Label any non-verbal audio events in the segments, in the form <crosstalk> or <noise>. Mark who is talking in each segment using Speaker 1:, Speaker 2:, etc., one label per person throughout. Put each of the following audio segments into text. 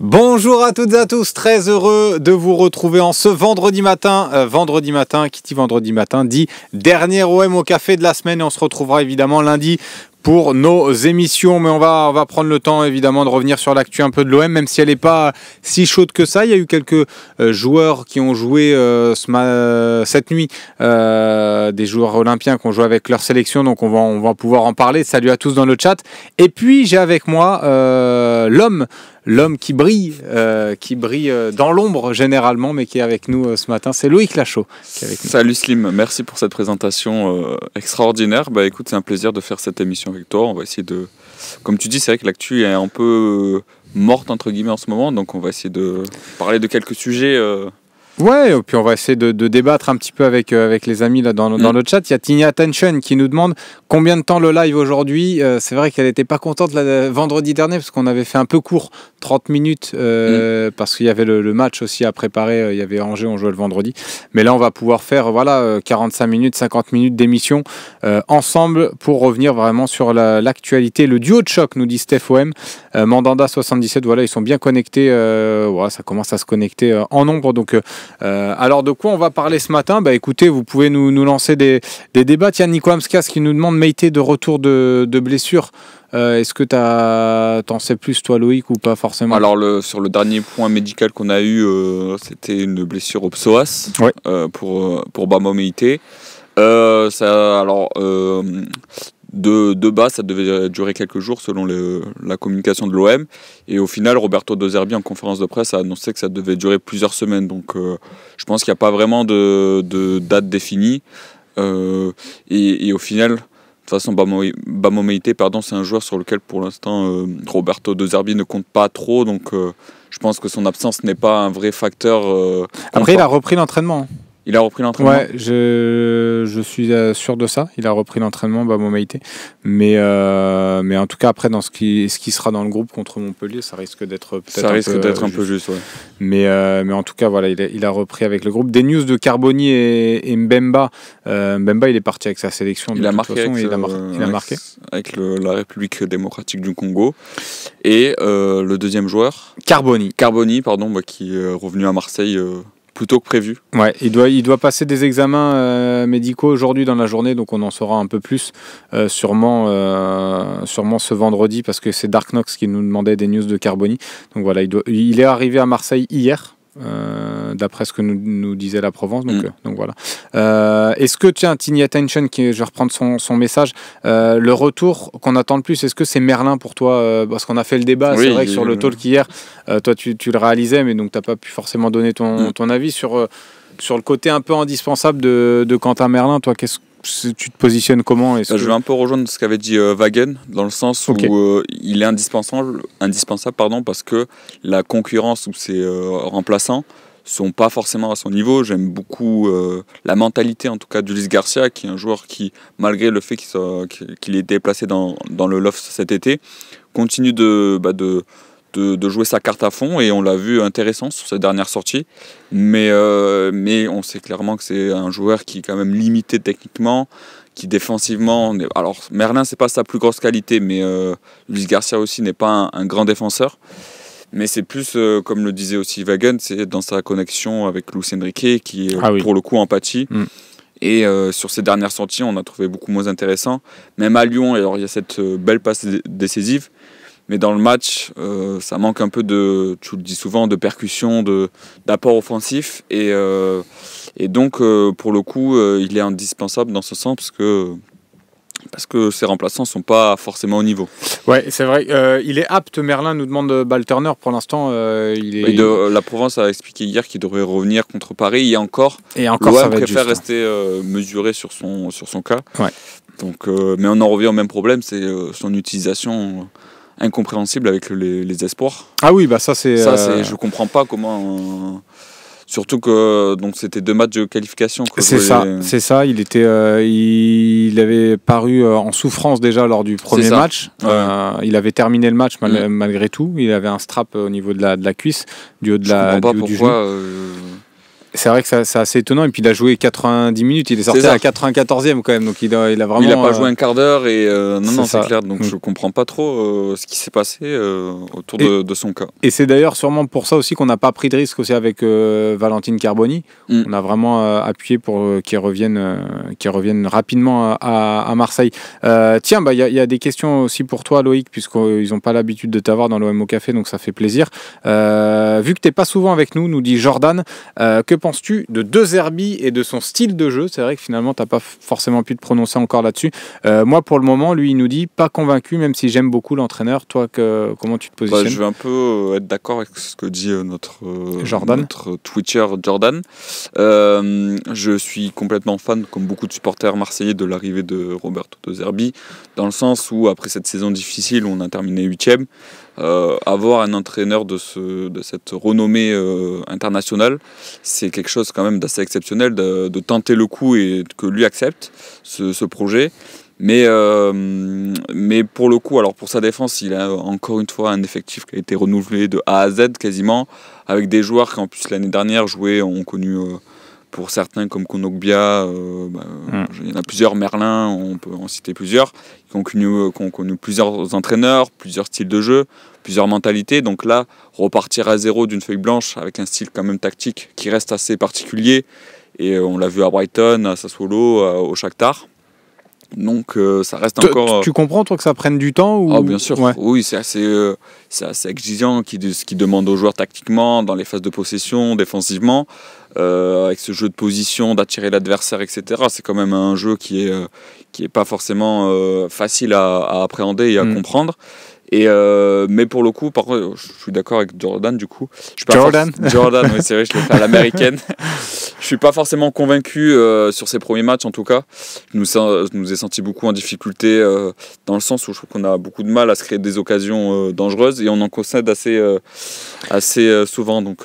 Speaker 1: Bonjour à toutes et à tous, très heureux de vous retrouver en ce vendredi matin. Euh, vendredi matin, kitty, vendredi matin, dit dernier OM au café de la semaine et on se retrouvera évidemment lundi pour nos émissions. Mais on va, prendre le temps évidemment de revenir sur l'actu un peu de l'OM, même si elle n'est pas si chaude que ça. Il y a eu quelques euh, joueurs qui ont joué euh, cette nuit, des joueurs olympiens qui ont joué avec leur sélection, donc on va, pouvoir en parler. Salut à tous dans le chat. Et puis j'ai avec moi l'homme l'homme qui brille, euh, qui brille euh, dans l'ombre généralement, mais qui est avec nous euh, ce matin. C'est Loïc Lachaud qui est avec nous. Salut Slim,
Speaker 2: merci pour cette présentation extraordinaire. Bah écoute, c'est un plaisir de faire cette émission avec toi. On va essayer de. Comme tu dis, c'est vrai que l'actu est un peu morte entre guillemets en ce moment, donc on va essayer de
Speaker 1: parler de quelques sujets. Ouais, et puis on va essayer de, débattre un petit peu avec, euh, avec les amis là dans, mm. le chat. Il y a Tiny Attention qui nous demande combien de temps le live aujourd'hui. Euh, c'est vrai qu'elle n'était pas contente vendredi dernier parce qu'on avait fait un peu court, 30 minutes, euh, mm. parce qu'il y avait le, match aussi à préparer. Il y avait Angers, on jouait le vendredi. Mais là, on va pouvoir faire voilà 45 minutes, 50 minutes d'émission ensemble pour revenir vraiment sur l'actualité. le duo de choc, nous dit Steph OM. Mandanda 77, voilà, ils sont bien connectés. Voilà, ça commence à se connecter en nombre. Donc, euh, alors de quoi on va parler ce matin Bah écoutez, vous pouvez nous, lancer des, des, débats. Tiens, Nico Amskas qui nous demande Meité de retour de, de blessure. Euh, est-ce que tu en sais plus, toi, Loïc, ou pas forcément Alors, le, sur le dernier point médical
Speaker 2: qu'on a eu, euh, c'était une blessure au psoas pour, pour Bamo ça, alors, de, de, base, ça devait durer quelques jours selon la communication de l'OM. Et au final, Roberto De Zerbi, en conférence de presse, a annoncé que ça devait durer plusieurs semaines. Donc euh, je pense qu'il n'y a pas vraiment de, date définie. Euh, et, au final, de toute façon, Bamomeite, pardon, c'est un joueur sur lequel pour l'instant euh, Roberto De Zerbi ne compte pas trop. Donc je pense que son absence n'est pas un vrai facteur. Après, il a
Speaker 1: repris l'entraînement.
Speaker 2: Il a repris l'entraînement Ouais,
Speaker 1: je, je, suis euh, sûr de ça. Il a repris l'entraînement, bah, Mais, euh, mais en tout cas, après, dans ce qui, ce qui sera dans le groupe contre Montpellier, ça risque d'être peut-être Ça risque d'être un peu juste, Mais, euh, mais en tout cas, voilà, il a, il a, repris avec le groupe. Des news de Carboni et, Mbemba. Mbemba, il est parti avec sa sélection. Il, a, marqué avec, il a, marqué
Speaker 2: avec la République démocratique du Congo. Et le deuxième joueur Carboni. Carboni, pardon, bah, qui est revenu à Marseille plus que prévu.
Speaker 1: Ouais, il doit, il doit passer des examens euh, médicaux aujourd'hui dans la journée, donc on en saura un peu plus euh, sûrement, euh, sûrement ce vendredi parce que c'est Dark Knox qui nous demandait des news de Carboni. Donc voilà, il, il est arrivé à Marseille hier, euh, d'après ce que nous, disait la Provence. Donc, mm. euh, donc voilà. Euh, est-ce que, tiens, Tiny Attention, qui, je vais reprendre son, message, le retour qu'on attend le plus, est-ce que c'est Merlin pour toi Parce qu'on a fait le débat, c'est vrai que sur le talk hier, toi tu, le réalisais, mais donc tu n'as pas pu forcément donner ton, mm. ton avis sur sur le côté un peu indispensable de, Quentin Merlin, toi, qu'est-ce tu te positionnes comment bah, Je vais un
Speaker 2: peu rejoindre ce qu'avait dit euh, Wagen, dans le sens où euh, il est indispensable, indispensable pardon, parce que la concurrence ou ses remplaçants euh, remplaçants sont pas forcément à son niveau. J'aime beaucoup la mentalité, en tout cas, d'Ulysse Garcia, qui est un joueur qui, malgré le fait qu'il qu ait déplacé dans, dans, le loft cet été, continue de, bah, de de, jouer sa carte à fond et on l'a vu intéressant sur cette dernière sortie. Mais, euh, mais on sait clairement que c'est un joueur qui est quand même limité techniquement, qui défensivement. Alors Merlin, c'est pas sa plus grosse qualité, mais euh, Luis Garcia aussi n'est pas un, grand défenseur. Mais c'est plus, euh, comme le disait aussi Wagen, c'est dans sa connexion avec Luis Enrique qui, est ah pour le coup, empathie. Mm. Et sur ses dernières sorties, on a trouvé beaucoup moins intéressant. Même à Lyon, alors il y a cette belle passe décisive, mais dans le match, euh, ça manque un peu de, tu le dis souvent, de percussion, d'apport offensif. Et, euh, et donc, euh, pour le coup, il est indispensable dans ce sens parce que parce que ses remplaçants sont pas forcément au niveau.
Speaker 1: Ouais, c'est vrai. il est apte, Merlin nous demande Balterner Pour l'instant, il est. De, la
Speaker 2: Provence a expliqué hier qu'il devrait revenir contre Paris. Et encore, et encore ça va préfère hein. rester mesuré sur son, sur son cas. Ouais. Donc, mais on en revient au même problème, c'est son utilisation incompréhensible avec les, espoirs.
Speaker 1: Ah oui, bah ça c'est. Ça euh, c'est, je
Speaker 2: comprends pas comment. Euh, surtout que donc c'était deux matchs de qualification. C'est ça, c'est
Speaker 1: ça. Il était, euh, il, avait paru en souffrance déjà lors du premier match. il avait terminé le match mm. malgré tout. Il avait un strap au niveau de la, de la cuisse, du haut de la, du, c'est vrai que c'est assez étonnant. Et puis il a joué 90 minutes. Il est sorti à 94e quand même. Donc il a, vraiment. Il n'a pas euh, joué un
Speaker 2: quart d'heure. Et non, euh, non, c'est clair. Donc mm. je ne comprends pas trop euh, ce qui s'est passé autour de, son cas.
Speaker 1: Et c'est d'ailleurs sûrement pour ça aussi qu'on n'a pas pris de risque aussi avec Valentine Carboni. Mm. On a vraiment appuyé pour qu'il revienne, revienne, rapidement à, Marseille. tiens, bah, il bah, y, y, a des questions aussi pour toi, Loïc, puisqu'ils n'ont pas l'habitude de t'avoir dans l'OM au Café. Donc ça fait plaisir. vu que tu n'es pas souvent avec nous, nous dit Jordan, que penses-tu de deux Zerbi et de son style de jeu C'est vrai que finalement, tu n'as pas forcément pu te prononcer encore là-dessus. Euh, moi, pour le moment, lui, il nous dit pas convaincu, même si j'aime beaucoup l'entraîneur. Toi, que, comment tu te bah, positionnes Je vais un
Speaker 2: peu euh, être d'accord avec ce que dit euh, notre, Twitter Jordan. je suis complètement fan, comme beaucoup de supporters marseillais, de l'arrivée de Roberto de Zerbi, dans le sens où, après cette saison difficile, on a terminé 8 euh, avoir un entraîneur de, ce, de cette renommée euh, internationale, c'est quelque chose quand même d'assez exceptionnel de, tenter le coup et que lui accepte ce, projet. Mais, euh, mais pour le coup, alors pour sa défense, il a encore une fois un effectif qui a été renouvelé de A à Z quasiment, avec des joueurs qui en plus l'année dernière jouaient, ont connu pour certains comme Konogbia, euh, bah, mm. il y en a plusieurs, Merlin, on peut en citer plusieurs, euh, qui ont connu, plusieurs entraîneurs, plusieurs styles de jeu, plusieurs mentalités. Donc là, repartir à zéro d'une feuille blanche avec un style quand même tactique qui reste assez particulier, et euh, on l'a vu à Brighton, à Sassuolo, au Shakhtar. Donc euh, ça reste encore. Tu
Speaker 1: comprends toi que ça prenne du temps Ah,
Speaker 2: bien sûr. Oui, c'est assez, euh, assez, exigeant ce qui demande aux joueurs tactiquement, dans les phases de possession, défensivement, euh, avec ce jeu de position, d'attirer l'adversaire, etc. C'est quand même un jeu qui n'est pas forcément facile à, appréhender et à mm. comprendre. Et euh, mais pour le coup, par contre, je suis d'accord avec Jordan du coup. Je Jordan Jordan, c'est vrai, je l'ai fait à l'américaine. je suis pas forcément convaincu euh, sur ses premiers matchs en tout cas. Je nous, nous ai senti beaucoup en difficulté euh, dans le sens où je trouve qu'on a beaucoup de mal à se créer des occasions dangereuses et on en concède assez, assez souvent. Donc,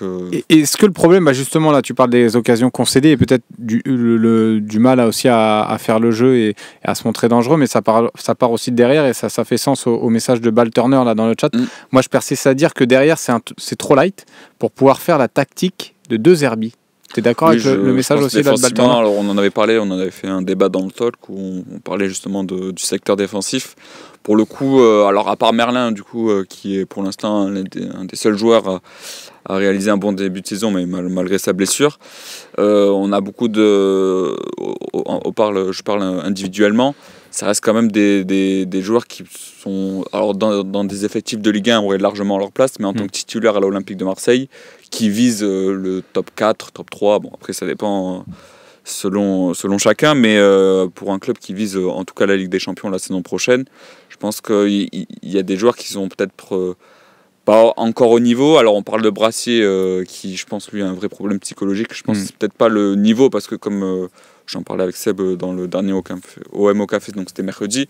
Speaker 1: Est-ce que le problème, bah justement là, tu parles des occasions concédées et peut-être du, du mal à aussi à, faire le jeu et, à se montrer dangereux, mais ça part, ça part aussi de derrière et ça, ça fait sens au, au message de Balt Turner là dans le chat. Mm. Moi, je persiste à dire que derrière, c'est trop light pour pouvoir faire la tactique de deux Erby. Tu es d'accord avec le, message aussi de Turner
Speaker 2: on en avait parlé, on en avait fait un débat dans le talk où on, parlait justement du secteur défensif. Pour le coup, euh, alors à part Merlin, du coup, euh, qui est pour l'instant un, des seuls joueurs à, réaliser un bon début de saison, mais malgré sa blessure, euh, on a beaucoup de. on parle, je parle individuellement ça reste quand même des, joueurs qui sont alors dans, des effectifs de Ligue 1 où auraient largement leur place, mais en tant que mm. titulaire à l'Olympique de Marseille, qui visent euh, le top 4, top 3. Bon, après, ça dépend selon, selon chacun, mais euh, pour un club qui vise euh, en tout cas la Ligue des Champions la saison prochaine, je pense qu'il y, a des joueurs qui sont peut-être pas encore au niveau. Alors on parle de Brassier euh, qui, je pense, lui a un vrai problème psychologique. Je pense mm. que c'est peut-être pas le niveau parce que comme euh, j'en parlais avec Seb euh, dans le dernier OM au café, donc c'était mercredi.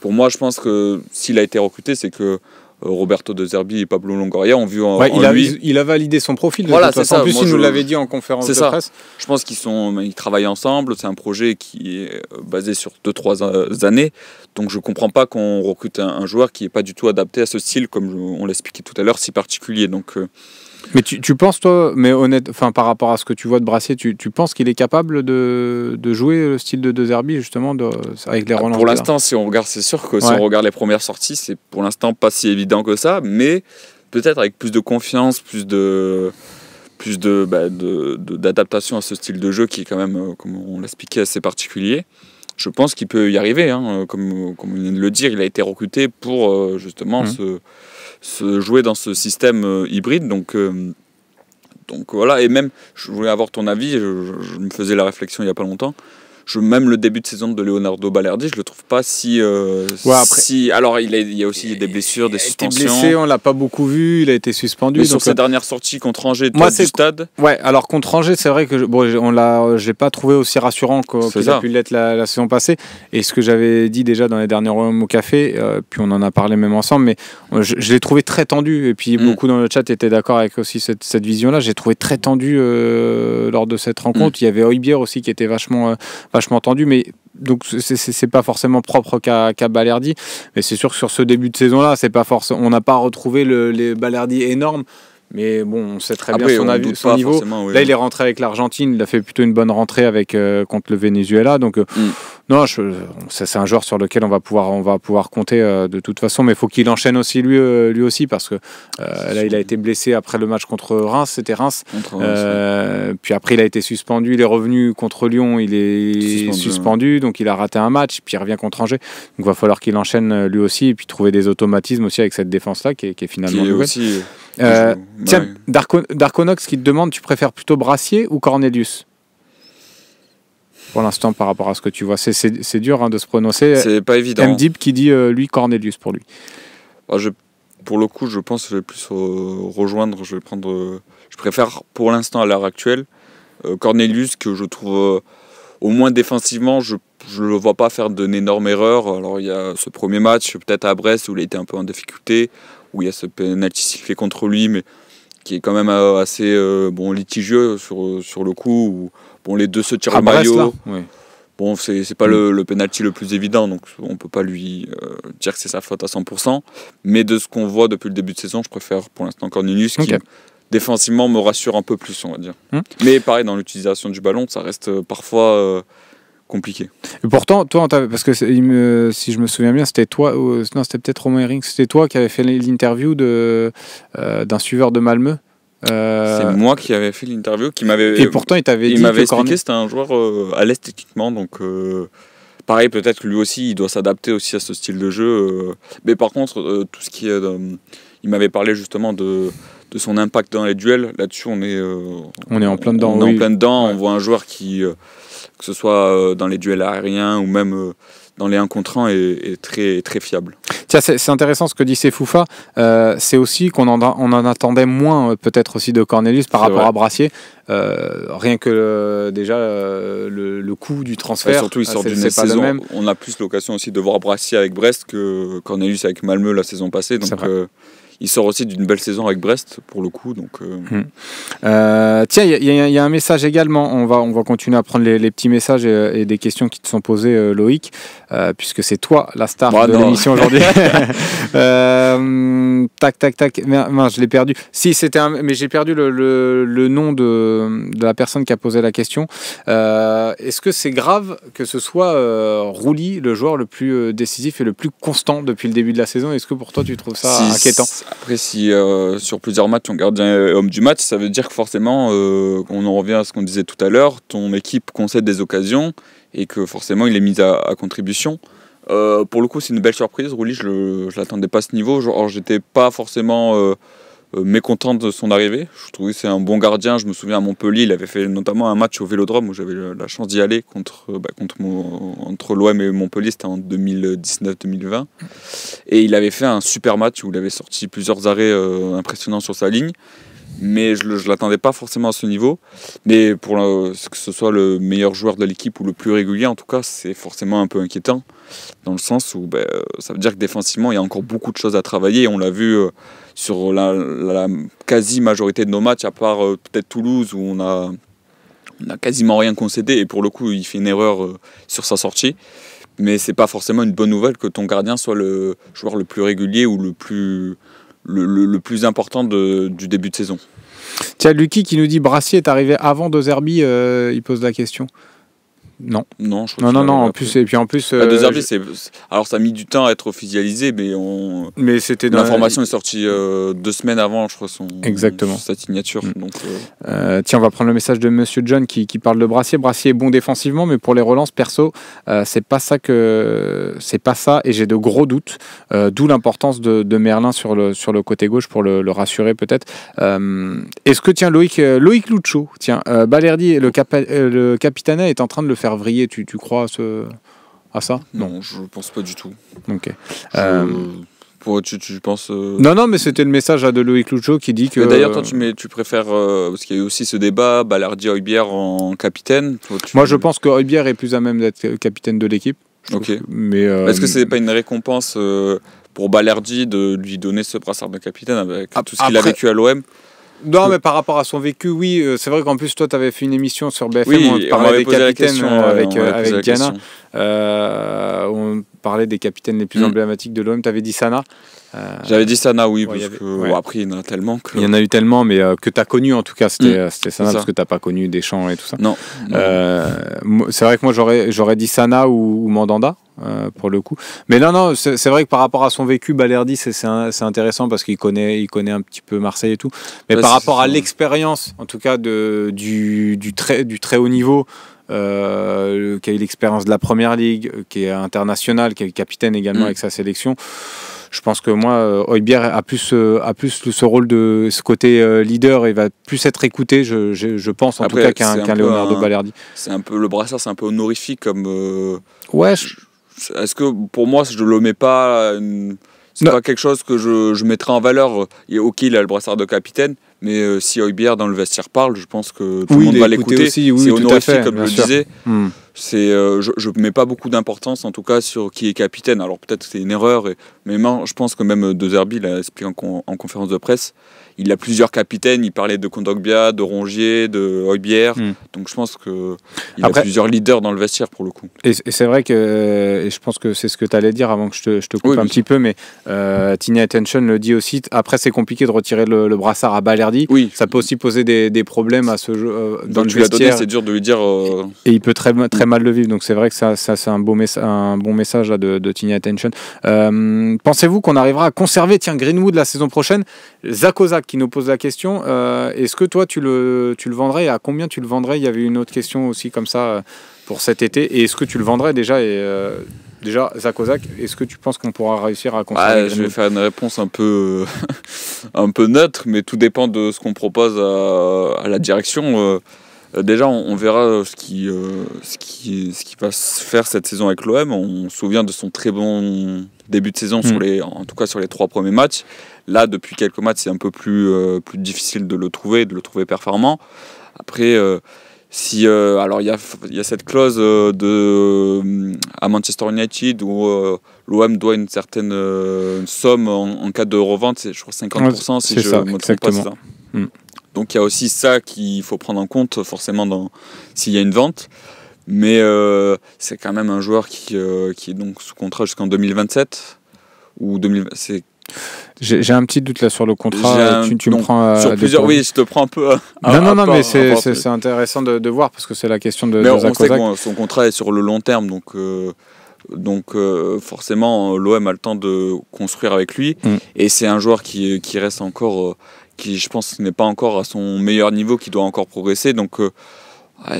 Speaker 2: Pour moi, je pense que s'il a été recruté, c'est que euh, Roberto De Zerbi et Pablo Longoria ont vu en, il,
Speaker 1: a, validé son profil. De voilà, c'est En plus, il nous l'avait dit en conférence de presse.
Speaker 2: Je pense qu'ils sont, ils travaillent ensemble. C'est un projet qui est euh, basé sur 2-3 euh, années. Donc, je ne comprends pas qu'on recrute un, joueur qui n'est pas du tout adapté à ce style, comme on l'expliquait tout à l'heure, si particulier. Donc,
Speaker 1: mais tu, tu penses, toi, mais honnête, enfin, par rapport à ce que tu vois de Brassier, tu, tu penses qu'il est capable de, de, jouer le style de De Zerbi, justement, de, avec les bah, relances Pour l'instant,
Speaker 2: si on regarde, c'est sûr que si on regarde les premières sorties, c'est pour l'instant pas si évident que ça, mais peut-être avec plus de confiance, plus de plus de, bah, d'adaptation à ce style de jeu qui est quand même, euh, comme on expliqué, assez particulier je pense qu'il peut y arriver. Hein, euh, comme, comme on vient de le dire, il a été recruté pour euh, justement mmh. ce, se jouer dans ce système euh, hybride. Euh, donc, voilà, et même, je voulais avoir ton avis, je me faisais la réflexion il n'y a pas longtemps je, même le début de saison de Leonardo Balerdi, je le trouve pas si. Euh, si alors, il, il, y a aussi des blessures, des suspensions. Il a été blessé, on
Speaker 1: l'a pas beaucoup vu, il a été suspendu. sur sa euh,
Speaker 2: dernière sortie contre Angers, moi, du stade.
Speaker 1: Ouais, alors contre Angers, c'est vrai que je, bon, on l'a, j'ai pas trouvé aussi rassurant qu'il a pu l'être la, saison passée. Et ce que j'avais dit déjà dans les derniers moments au café, euh, puis on en a parlé même ensemble, mais je, l'ai trouvé très tendu. Et puis mm. beaucoup dans le chat étaient d'accord avec aussi cette, vision-là. J'ai trouvé très tendu lors de cette rencontre. Mm. Il y avait Oibier aussi qui était vachement vachement tendu, mais donc c'est pas forcément propre qu'à Balerdi, mais c'est sûr que sur ce début de saison-là, c'est pas forcément, on n'a pas retrouvé les Balerdi énormes. Mais bon, on sait très bien bien son, avis, son niveau. Là, il est rentré avec l'Argentine. Il a fait plutôt une bonne rentrée avec, euh, contre le Venezuela. Donc, euh, mm. Non, c'est un joueur sur lequel on va pouvoir, on va pouvoir compter euh, de toute façon, mais il faut qu'il enchaîne aussi lui, euh, lui aussi parce que euh, là, il a été blessé après le match contre Reims, c'était Reims. Puis après, il a été suspendu, il est revenu contre Lyon, il est suspendu, donc il a raté un match, puis il revient contre Angers. Donc va falloir qu'il enchaîne lui aussi et puis trouver des automatismes aussi avec cette défense-là qui, est finalement aussi... tiens, bah Darko, Darkonox qui te demande, tu préfères plutôt Brassier ou Cornelius pour l'instant par rapport à ce que tu vois. C'est dur hein, de se prononcer. C'est pas évident. Hein. Mdip qui dit euh, lui Cornelius pour lui. je, pour le coup, je pense que je vais plus euh, rejoindre. Je vais prendre. Euh, je préfère
Speaker 2: pour l'instant à l'heure actuelle Cornelius que je trouve au moins défensivement, je ne le vois pas faire d'une énorme erreur. Alors il y a ce premier match, peut-être à Brest, où il était un peu en difficulté, où il y a ce penalty fait contre lui, mais qui est quand même assez bon, litigieux sur, sur le coup, les deux se tirent à ah, le maillot. Bon, c'est pas mm. le, le penalty le plus évident, donc on peut pas lui euh, dire que c'est sa faute à 100%. Mais de ce qu'on voit depuis le début de saison, je préfère pour l'instant Cornelius qui défensivement me rassure un peu plus, on va dire. Mm. Mais pareil, dans l'utilisation du ballon, ça reste euh, parfois euh, compliqué.
Speaker 1: Et pourtant, toi, parce que si je me souviens bien, c'était toi, non, c'était peut-être Romain Herring, c'était toi qui avais fait l'interview d'un suiveur de Malmeux euh, C'est moi qui
Speaker 2: avais fait l'interview, qui m'avait. Et pourtant, il t'avait dit. Il m'avait expliqué que c'était un joueur euh, à l'esthétiquement donc. Euh, pareil, peut-être que lui aussi, il doit s'adapter aussi à ce style de jeu. Mais par contre, tout ce qui il m'avait parlé justement de, de, son impact dans les duels. Là-dessus, on est. on est en plein dedans. On en plein dedans. On voit un joueur qui, que ce soit dans les duels aériens ou même dans les 1 contre 1 est, très, très fiable.
Speaker 1: Tiens, c'est intéressant ce que dit Sefoufa. Euh, c'est aussi qu'on en, on en attendait moins euh, peut-être aussi de Cornelius par rapport à Brassier. Euh, rien que déjà le, coût du transfert. surtout, il sort d'une saison. On a plus l'occasion aussi de voir
Speaker 2: Brassier avec Brest que Cornelius avec Malmeux la saison passée. Donc il sort aussi d'une belle saison avec Brest pour le coup. Donc, euh. Hmm.
Speaker 1: Euh, tiens, il y, a un message également. On va, on va continuer à prendre les, petits messages et, des questions qui te sont posées, euh, Loïc, puisque c'est toi la star de l'émission aujourd'hui. <laughs> <laughs> tac, tac, tac. Mince, je l'ai perdu. Si, c'était un... mais j'ai perdu le, nom de, la personne qui a posé la question. Est-ce que c'est grave que ce soit Rouli, le joueur le plus décisif et le plus constant depuis le début de la saison Est-ce que pour toi tu trouves ça inquiétant
Speaker 2: après, si euh, sur plusieurs matchs, on gardien et homme du match, ça veut dire que forcément, euh, on en revient à ce qu'on disait tout à l'heure, ton équipe concède des occasions et que forcément, il est mis à, contribution. Euh, pour le coup, c'est une belle surprise. Rouli, je ne l'attendais pas à ce niveau. Genre, j'étais pas forcément euh, mécontent de son arrivée. Je trouvais que c'est un bon gardien. Je me souviens à Montpellier, il avait fait notamment un match au Vélodrome où j'avais la chance d'y aller contre, euh, bah, contre entre l'OM et Montpellier, c'était en 2019-2020. Et il avait fait un super match où il avait sorti plusieurs arrêts euh, impressionnants sur sa ligne. Mais je ne l'attendais pas forcément à ce niveau. Mais pour que ce soit le meilleur joueur de l'équipe ou le plus régulier, en tout cas, c'est forcément un peu inquiétant. Dans le sens où bah, ça veut dire que défensivement, il y a encore beaucoup de choses à travailler. On l'a vu sur la, quasi-majorité de nos matchs, à part euh, peut-être Toulouse où on n'a quasiment rien concédé et pour le coup il fait une erreur euh, sur sa sortie. Mais ce n'est pas forcément une bonne nouvelle que ton gardien soit le joueur le plus régulier ou
Speaker 1: le plus, le, plus important du début de saison. Tiens, Lucky qui nous dit Brassier est arrivé avant Dozerbi, euh, il pose la question. Non.
Speaker 2: Non, je crois non, non, non. En plus, et puis en plus. Bah, euh, alors, ça a mis du temps à être officialisé, mais on. Mais c'était L'information est sortie euh, deux semaines avant, je crois, son. Exactement. Sa signature. Mm. Donc,
Speaker 1: euh, tiens, on va prendre le message de Monsieur John qui, qui, parle de Brassier. Brassier est bon défensivement, mais pour les relances perso, c'est pas ça que. C'est pas ça, et j'ai de gros doutes. D'où l'importance de, Merlin sur le, sur le côté gauche pour le, rassurer, peut-être. Est-ce que, tiens, Loïc, Loïc Lucho, tiens, Balerdi, le, capa... le capitaine est en train de le faire faire tu, tu crois à, ce, à ça
Speaker 2: non. je pense pas du tout. Ok. Euh, tu,
Speaker 1: tu, penses euh, Non, non, mais c'était le message à de Loïc Lucho qui dit que. D'ailleurs, toi, euh, tu, mets, tu préfères. parce qu'il
Speaker 2: y a eu aussi ce débat, Balardi Hoybier en capitaine. Moi, je
Speaker 1: pense que Heubière est plus à même d'être capitaine de l'équipe. Ok. mais. Est-ce que c'est
Speaker 2: pas une récompense pour Ballardi de lui donner ce brassard de capitaine avec ah, tout ce qu'il a vécu à l'OM
Speaker 1: non, mais par rapport à son vécu, oui, euh, c'est vrai qu'en plus, toi, tu avais fait une émission sur BFM, oui, on, parlait des capitaines avec, avec Diana. Euh, on parlait des capitaines les plus mm. emblématiques de l'OM. Tu avais dit Sana. Euh, J'avais dit Sana, oui, parce il y en a tellement. Que... Il y en a eu tellement, mais euh, que tu as connu en tout cas, c'était mm. Sana, parce que tu pas connu Deschamps et tout ça. Non. c'est vrai que moi, j'aurais dit Sana ou, Mandanda. pour le coup. Mais non, non, c'est vrai que par rapport à son vécu, Balerdi, c'est intéressant parce qu'il connaît, il connaît un petit peu Marseille et tout. Mais par rapport à l'expérience, en tout cas, de, du, du très haut niveau, euh, qui a eu l'expérience de la première ligue, euh, qui est international, qui est capitaine également mm. avec sa sélection. Je pense que moi, Hoybière euh, a plus, a plus ce rôle de ce côté leader et va plus être écouté, je, je, pense, en tout cas, qu'un Leonardo
Speaker 2: C'est un peu le brassard, c'est un peu honorifique comme. ouais. Est-ce que pour moi, je le mets pas. Une... C'est pas quelque chose que je, je mettrais en valeur. Et ok, il a le brassard de capitaine, mais euh, si Hoybière dans le vestiaire parle, je pense que tout le monde va l'écouter. Oui, c'est honorifié, comme je le disais. Hmm. Euh, je ne mets pas beaucoup d'importance, en tout cas, sur qui est capitaine. Alors peut-être que c'est une erreur, mais je pense que même De Zerbi l'a expliqué en conférence de presse il a plusieurs capitaines. Il parlait de Kondogbia, de Rongier, de Hoybière. Hmm. Donc je pense qu'il a plusieurs leaders dans le vestiaire pour le coup.
Speaker 1: Et, c'est vrai que, et je pense que c'est ce que tu allais dire avant que je te, je coupe un petit peu, mais euh, Attention le dit aussi. Après, c'est compliqué de retirer le, brassard à Balerdi. Oui. Ça peut aussi poser des, problèmes à ce jeu. Euh, dans le tu c'est dur de lui dire. Euh, et, il peut très, très mal le vivre. Donc, c'est vrai que c'est un, un bon message là, de, de Attention. Euh, pensez-vous qu'on arrivera à conserver, tiens, Greenwood la saison prochaine Zakozak qui nous pose la question. Euh, est-ce que toi, tu le, tu le vendrais À combien tu le vendrais Il y avait une autre question aussi comme ça euh, pour cet été. Et est-ce que tu le vendrais déjà et, euh, Déjà, Zakozak, est-ce que tu penses qu'on pourra réussir à construire Je vais faire
Speaker 2: une réponse un peu, <laughs> un peu neutre, mais tout dépend de ce qu'on propose à, la direction. déjà, on, verra ce qui, ce, qui, ce qui va se faire cette saison avec l'OM. On se souvient de son très bon début de saison, sur mm. les, en tout cas sur les trois premiers matchs. Là, depuis quelques matchs, c'est un peu plus, euh, plus difficile de le trouver, de le trouver performant. Après, euh, si, euh, alors il y a, y a, cette clause de, à Manchester United où l'OM doit une certaine somme en, cas de revente, je crois 50% si je ne me trompe pas. Ça. Mm. Donc il y a aussi ça qu'il faut prendre en compte forcément s'il y a une vente. Mais euh, c'est quand même un joueur qui, euh, qui est donc sous contrat jusqu'en 2027 ou 2000,
Speaker 1: j'ai un petit doute là sur le contrat. Euh, tu, me prends sur plusieurs. Oui, je te prends un peu. non, non, non, mais c'est intéressant de, de, voir parce que c'est la question de. Mais sait son contrat est sur le long terme,
Speaker 2: donc donc forcément l'OM a le temps de construire avec lui. Mm. Et c'est un joueur qui, qui reste encore, qui je pense n'est pas encore à son meilleur niveau, qui doit encore progresser. Donc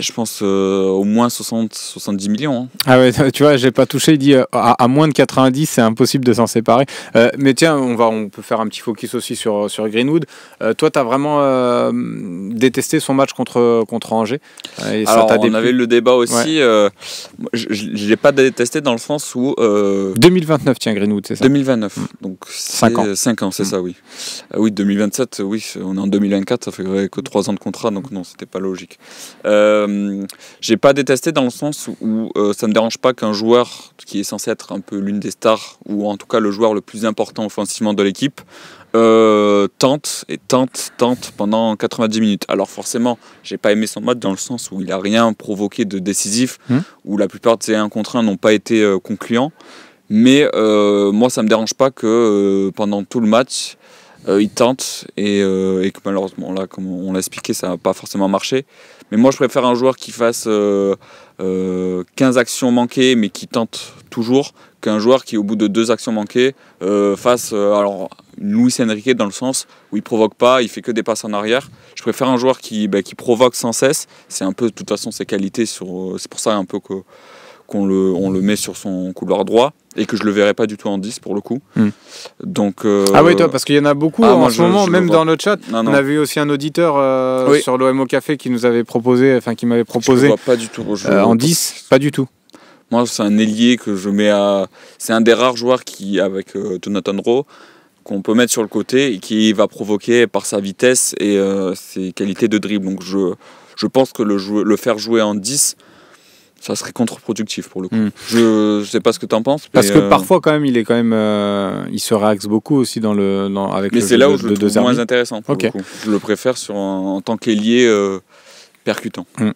Speaker 2: je pense euh, au moins 60, 70 millions. Hein.
Speaker 1: Ah ouais, <laughs> tu vois, j'ai pas touché. Il dit euh, à, moins de 90, c'est impossible de s'en séparer. Euh, mais tiens, on, va, on peut faire un petit focus aussi sur, sur Greenwood. toi, tu as vraiment détesté son match contre, contre Angers. Et Alors, on avait le
Speaker 2: débat aussi. je ne l'ai pas détesté dans le sens où. 2029,
Speaker 1: tiens, Greenwood, c'est ça 2029. Mm. Donc 5 ans.
Speaker 2: 5 ans, c'est mm. ça, oui. Ah oui, 2027, oui, on est en 2024, ça fait que 3 ans de contrat, donc non, c'était pas logique. Euh, euh, j'ai pas détesté dans le sens où euh, ça me dérange pas qu'un joueur qui est censé être un peu l'une des stars ou en tout cas le joueur le plus important offensivement de l'équipe euh, tente et tente tente pendant 90 minutes. Alors forcément, j'ai pas aimé son match dans le sens où il a rien provoqué de décisif, ou hmm. où la plupart de ses 1 contre 1 n'ont pas été concluants. Mais moi, ça me dérange pas que pendant tout le match, euh, il tente, euh, et, que malheureusement, là, comme on l'a expliqué, ça n'a pas forcément marché. Mais moi, je préfère un joueur qui fasse 15 euh, actions manquées mais qui tente toujours qu'un joueur qui, au bout de deux actions manquées, fasse alors une Luis Enrique dans le sens où il provoque pas, il fait que des passes en arrière. Je préfère un joueur qui, bah, qui provoque sans cesse. C'est un peu, de toute façon, ses qualités. Sur, c'est pour ça un peu que qu'on le, on le met sur son couloir droit et que je le verrai pas du tout en 10 pour le coup. Hmm. Donc euh,
Speaker 1: Ah oui toi parce qu'il y en a beaucoup ah, en ce moment même dans notre chat. On avait aussi un auditeur euh, sur l'OM au café qui nous avait proposé enfin qui m'avait proposé pas du tout euh, en 10 pas du tout.
Speaker 2: Moi c'est un ailier que je mets à c'est un des rares joueurs qui avec Jonathan Rowe qu'on peut mettre sur le côté et qui va provoquer par sa vitesse et ses qualités de dribble. Donc je je pense que le, le faire jouer en 10 ça serait contre-productif pour le coup. Hmm. Je, ne sais pas ce que tu en penses. Parce que euh, parfois
Speaker 1: quand même, il est quand même, euh, il se réaxe beaucoup aussi dans le, dans, avec. Mais c'est là où je le trouve moins
Speaker 2: intéressant. Pour Je le préfère sur en tant qu'ailier
Speaker 1: euh, percutant. Hmm.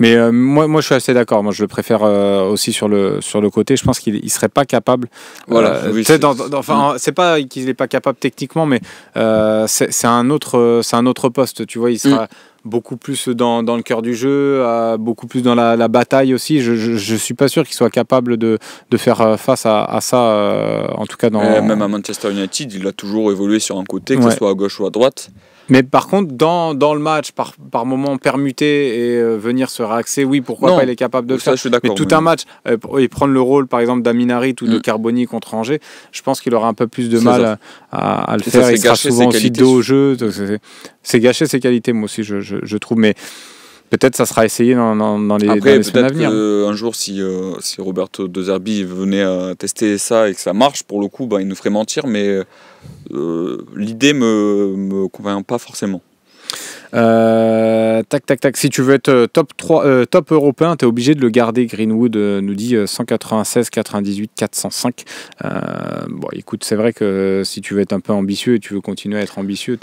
Speaker 1: Mais moi, moi, je suis assez d'accord. Moi, je le préfère aussi sur le, sur le côté. Je pense qu'il ne serait pas capable. Voilà. oui, c'est, enfin, hmm. pas qu'il n'est pas capable techniquement, mais c'est, un autre, c'est un autre poste. Tu vois, il sera beaucoup plus dans, le cœur du jeu, beaucoup plus dans la, bataille aussi. Je ne suis pas sûr qu'il soit capable de, faire euh, face à, ça, euh, en tout cas dans... Euh, même à Manchester United, il a toujours évolué sur un côté, que ce soit à gauche ou à droite. Mais par contre, dans, dans le match, par, par moment permuter et euh, venir se réaxer, oui, pourquoi pas, il est capable de faire. mais tout un mm. match, euh, et prendre le rôle, par exemple, d'Aminarit ou de mm. Carboni contre Angers, je pense qu'il aura un peu plus de mal à, le faire. il sera souvent aussi dos au jeu. C'est gâcher ses qualités, moi aussi, je, je, trouve. Mais peut-être ça sera essayé dans, dans, les, dans les semaines à venir.
Speaker 2: un jour, si, euh, si Roberto De Zerbi venait tester ça et que ça marche, pour le coup, ben, il nous ferait mentir, mais
Speaker 1: euh, l'idée me, me convient pas forcément. Euh, tac, tac, tac. Si tu veux être euh, top, 3, top européen, tu es obligé de le garder. Greenwood nous dit 196, 98, 405. bon, écoute, c'est vrai que si tu veux être un peu ambitieux et tu veux continuer à être ambitieux,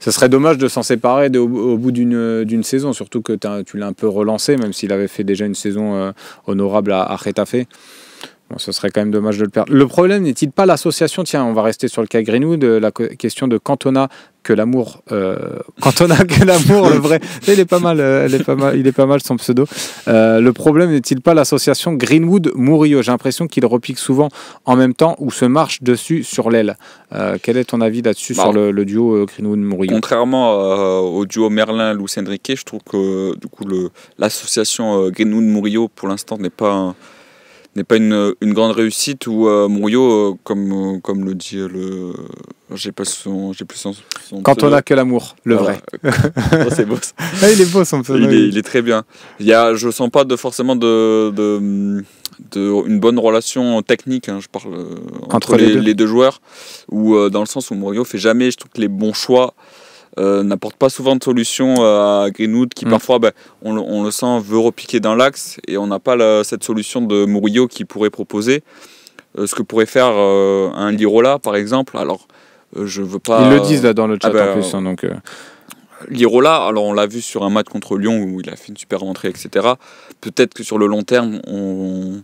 Speaker 1: ce serait dommage de s'en séparer au, bout d'une saison, surtout que tu l'as un peu relancé, même s'il avait fait déjà une saison honorable à, à Bon, ce serait quand même dommage de le perdre. Le problème n'est-il pas l'association Tiens, on va rester sur le cas Greenwood, euh, la question de Cantona que l'amour, euh, Cantona <laughs> que l'amour, le vrai. Il est pas mal, euh, elle est pas mal, il est pas mal son pseudo. le problème n'est-il pas l'association Greenwood Murillo J'ai l'impression qu'il repique souvent en même temps ou se marche dessus sur l'aile. quel est ton avis là-dessus bah, sur le, duo Greenwood Murillo
Speaker 2: Contrairement au duo Merlin louis je trouve que du coup l'association Greenwood Murillo pour l'instant n'est pas n'est pas une, une, grande réussite où euh, euh comme, euh, comme le dit euh, le. J'ai pas son. J'ai plus son, Quand on a que l'amour, le ah, vrai. <laughs> Oh, c'est beau. Ah, il est beau son Il est, il est, très bien. Il y a, je sens pas de, forcément de, de, une bonne relation technique, hein, je parle entre, les, deux. joueurs, ou dans le sens où Murillo fait jamais je trouve, les bons choix euh, n'apporte pas souvent de solution euh, à Greenwood qui mm. parfois, ben, on, le sent, veut repiquer dans l'axe et on n'a pas cette solution de Murillo qui pourrait proposer euh, ce que pourrait faire un Lirola par exemple. Alors, je veux pas. Ils le disent là dans le chat ah ben, en plus. Hein, donc, Lirola, alors on l'a vu sur un match contre Lyon où il a fait une super rentrée, etc. Peut-être que sur le long terme, on,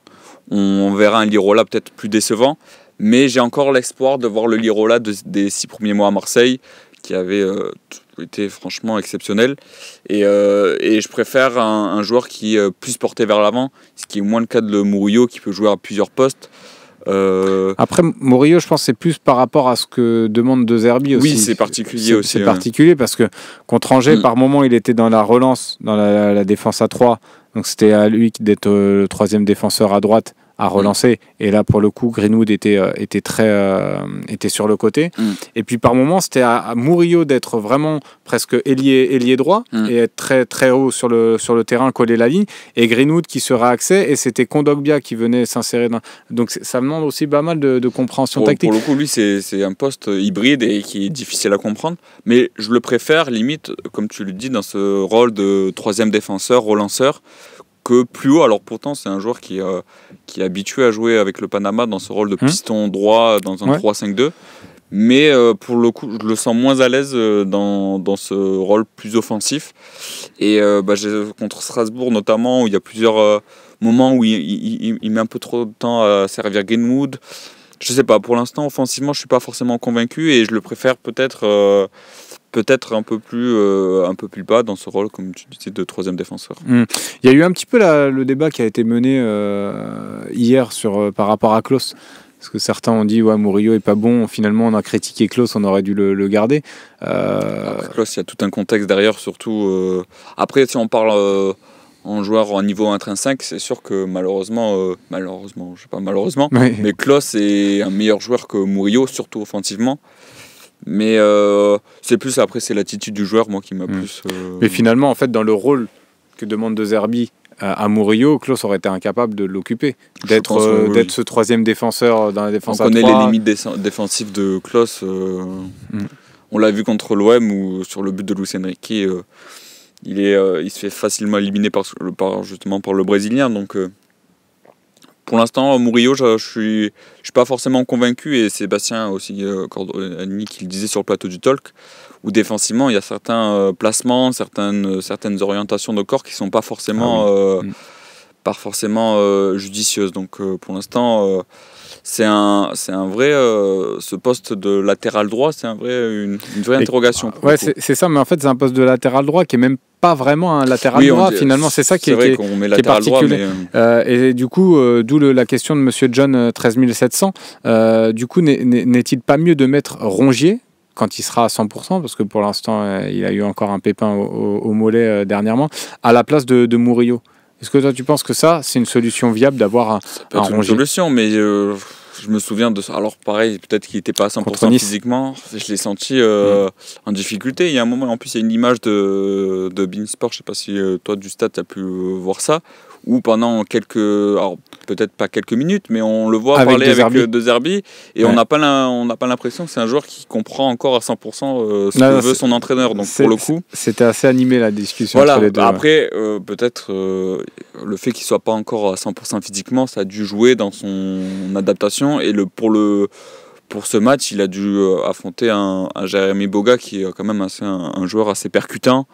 Speaker 2: on verra un Lirola peut-être plus décevant mais j'ai encore l'espoir de voir le Lirola des six premiers mois à Marseille qui avait euh, été franchement exceptionnel. Et, euh, je préfère un, joueur qui est euh, plus porté vers l'avant, ce qui est moins le cas de Mourillo
Speaker 1: qui peut jouer à plusieurs postes. Après, Mourillo, je pense c'est plus par rapport à ce que demande De Zerbi aussi. Oui, c'est particulier aussi. C'est hein. particulier parce que contre Angers, mm. par moment, il était dans la relance, dans la, défense à 3. Donc c'était à lui d'être le troisième défenseur à droite à mm. relancer. Et là, pour le coup, Greenwood était, euh, était, très, euh, était sur le côté. Mm. Et puis par moments, c'était à, à, Murillo d'être vraiment presque ailier, ailier droit mm. et être très, très haut sur le, sur le terrain, coller la ligne. Et Greenwood qui se réaxait. Et c'était Kondogbia qui venait s'insérer. Dans... Donc ça demande aussi pas mal de, compréhension tactique. Pour le coup,
Speaker 2: lui, c'est un poste hybride et qui est difficile à comprendre. Mais je le préfère, limite, comme tu le dis, dans ce rôle de troisième défenseur, relanceur que plus haut. Alors pourtant, c'est un joueur qui, euh, qui est habitué à jouer avec le Panama dans ce rôle de hmm. piston droit dans un 3-5-2. Mais euh, pour le coup, je le sens moins à l'aise euh, dans, ce rôle plus offensif. Et bah, contre Strasbourg notamment, où il y a plusieurs moments où il, met un peu trop de temps à servir Gainwood, Je sais pas, pour l'instant, offensivement, je suis pas forcément convaincu et je le préfère peut-être peut-être un peu plus euh, un peu plus bas dans ce rôle comme tu disais de troisième défenseur.
Speaker 1: Hmm. Il y a eu un petit peu le débat qui a été mené euh, hier sur euh, par rapport à Klaus. Parce que certains ont dit, ouais, Murillo est pas bon. Finalement, on a critiqué Klaus, on aurait dû le, garder. Après,
Speaker 2: il y a tout un contexte derrière, surtout. Après, si on parle en joueur en niveau intrinsèque, c'est sûr que malheureusement, malheureusement, je sais pas malheureusement, mais Klos est un meilleur joueur que Murillo, surtout offensivement.
Speaker 1: Mais euh, c'est plus après, c'est l'attitude du joueur, moi, qui m'a mm. plus. Euh, Mais finalement, en fait, dans le rôle que demande De Zerbi à, Mourinho, Murillo, Klaus aurait été incapable de l'occuper, d'être euh, d'être ce troisième défenseur dans la défense On connaît les limites défensives de Klaus.
Speaker 2: Mm. On l'a vu contre l'OM ou sur le but de Luis Enrique. il, est, il se fait facilement éliminer par, par, justement par le Brésilien. Donc pour l'instant, Murillo, je ne suis, je suis pas forcément convaincu, et Sébastien aussi, euh, qui le disait sur le plateau du talk, où défensivement, il y a certains euh, placements, certaines, euh, certaines orientations de corps qui ne sont pas forcément, ah mm. pas forcément judicieuses. Donc pour l'instant, c'est un, c'est un vrai, euh, ce poste de latéral droit, c'est un vrai, une, vraie interrogation. Oui, ouais,
Speaker 1: c'est ça, mais en fait, c'est un poste de latéral droit qui est même pas vraiment un latéral droit finalement c'est ça qui est, qui est particulier euh, et du coup euh, d'où la question de monsieur John 13700 du coup n'est-il pas mieux de mettre Rongier quand il sera à 100%, parce que pour l'instant, il a eu encore un pépin au, mollet dernièrement, à la place de, de est-ce que toi, tu penses que ça, c'est une solution viable d'avoir un, un une solution,
Speaker 2: mais euh, je me souviens de ça. Alors, pareil, peut-être qu'il n'était pas à 100% physiquement. Je l'ai senti euh, en difficulté. Il y a un moment, en plus, il y a une image de, de Beansport, je ne sais pas si euh, toi, du stade, tu as pu voir ça, ou pendant quelques, alors peut-être pas quelques minutes, mais on le voit parler avec euh, De Zerbi et on n'a pas on n'a pas l'impression que c'est un joueur qui comprend encore à 100% euh, ce que veut son entraîneur. Donc pour le coup,
Speaker 1: c'était assez animé la discussion entre les deux. après,
Speaker 2: euh, peut-être le fait qu'il soit pas encore à 100% physiquement, ça a dû jouer dans son adaptation et le pour le pour ce match, il a dû euh, affronter un, un Jérémy Boga qui est quand même assez, un, joueur assez percutant,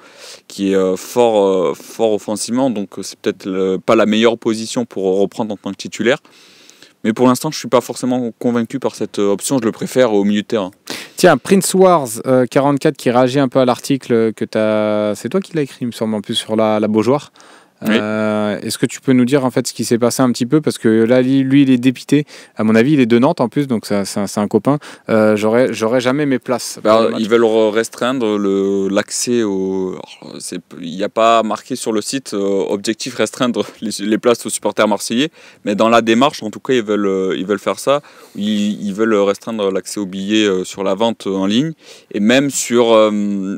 Speaker 2: qui est euh, fort, euh, fort offensivement, donc c'est peut-être pas la meilleure position pour reprendre en tant que titulaire. Mais pour l'instant, je ne suis pas forcément convaincu par cette option, je le préfère au milieu de terrain.
Speaker 1: Tiens, Prince Wars 44 qui réagit un peu à l'article que tu as. C'est toi qui l'as écrit, il me semble, en plus sur la, la Beaujoire. Euh, est-ce que tu peux nous dire en fait ce qui s'est passé un petit peu Parce que là, lui, il est dépité. À mon avis, il est de Nantes en plus, donc c'est un, copain. Euh, j'aurais J'aurais jamais mes places.
Speaker 2: ils veulent restreindre l'accès au. Il n'y a pas marqué sur le site euh, objectif restreindre <laughs> les, places aux supporters marseillais, mais dans la démarche, en tout cas, ils veulent, ils veulent faire ça. Ils, veulent restreindre l'accès aux billets sur la vente en ligne et même sur,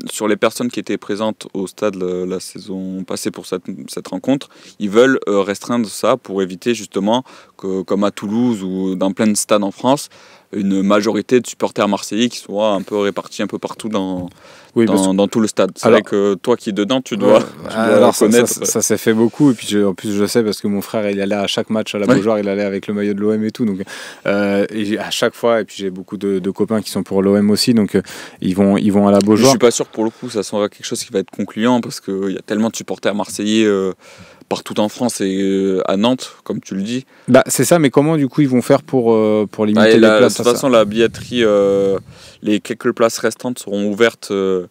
Speaker 2: sur les personnes qui étaient présentes au stade la, la saison passée pour cette, cette contre, ils veulent euh, restreindre ça pour éviter justement comme à Toulouse ou dans plein de stades en France, une majorité de supporters marseillais qui soient un peu répartis un peu partout dans, dans, tout le stade. C'est vrai que toi qui es dedans, tu dois, reconnaître. Ça,
Speaker 1: s'est fait beaucoup. Et puis en plus, je sais parce que mon frère, il allait à chaque match à la Beaujoire, il allait avec le maillot de l'OM et tout. Donc euh, à chaque fois, et puis j'ai beaucoup de, copains qui sont pour l'OM aussi. Donc euh, ils, vont, ils vont à la Beaujoire. Je suis pas
Speaker 2: sûr pour le coup, ça sera quelque chose qui va être concluant parce qu'il y a tellement de supporters marseillais. Euh, partout en France et euh, à Nantes, comme tu le dis.
Speaker 1: Bah, c'est ça, mais comment du coup ils vont faire pour, euh, pour limiter ah, les la, places De toute façon,
Speaker 2: la billetterie, euh, les quelques places restantes seront ouvertes le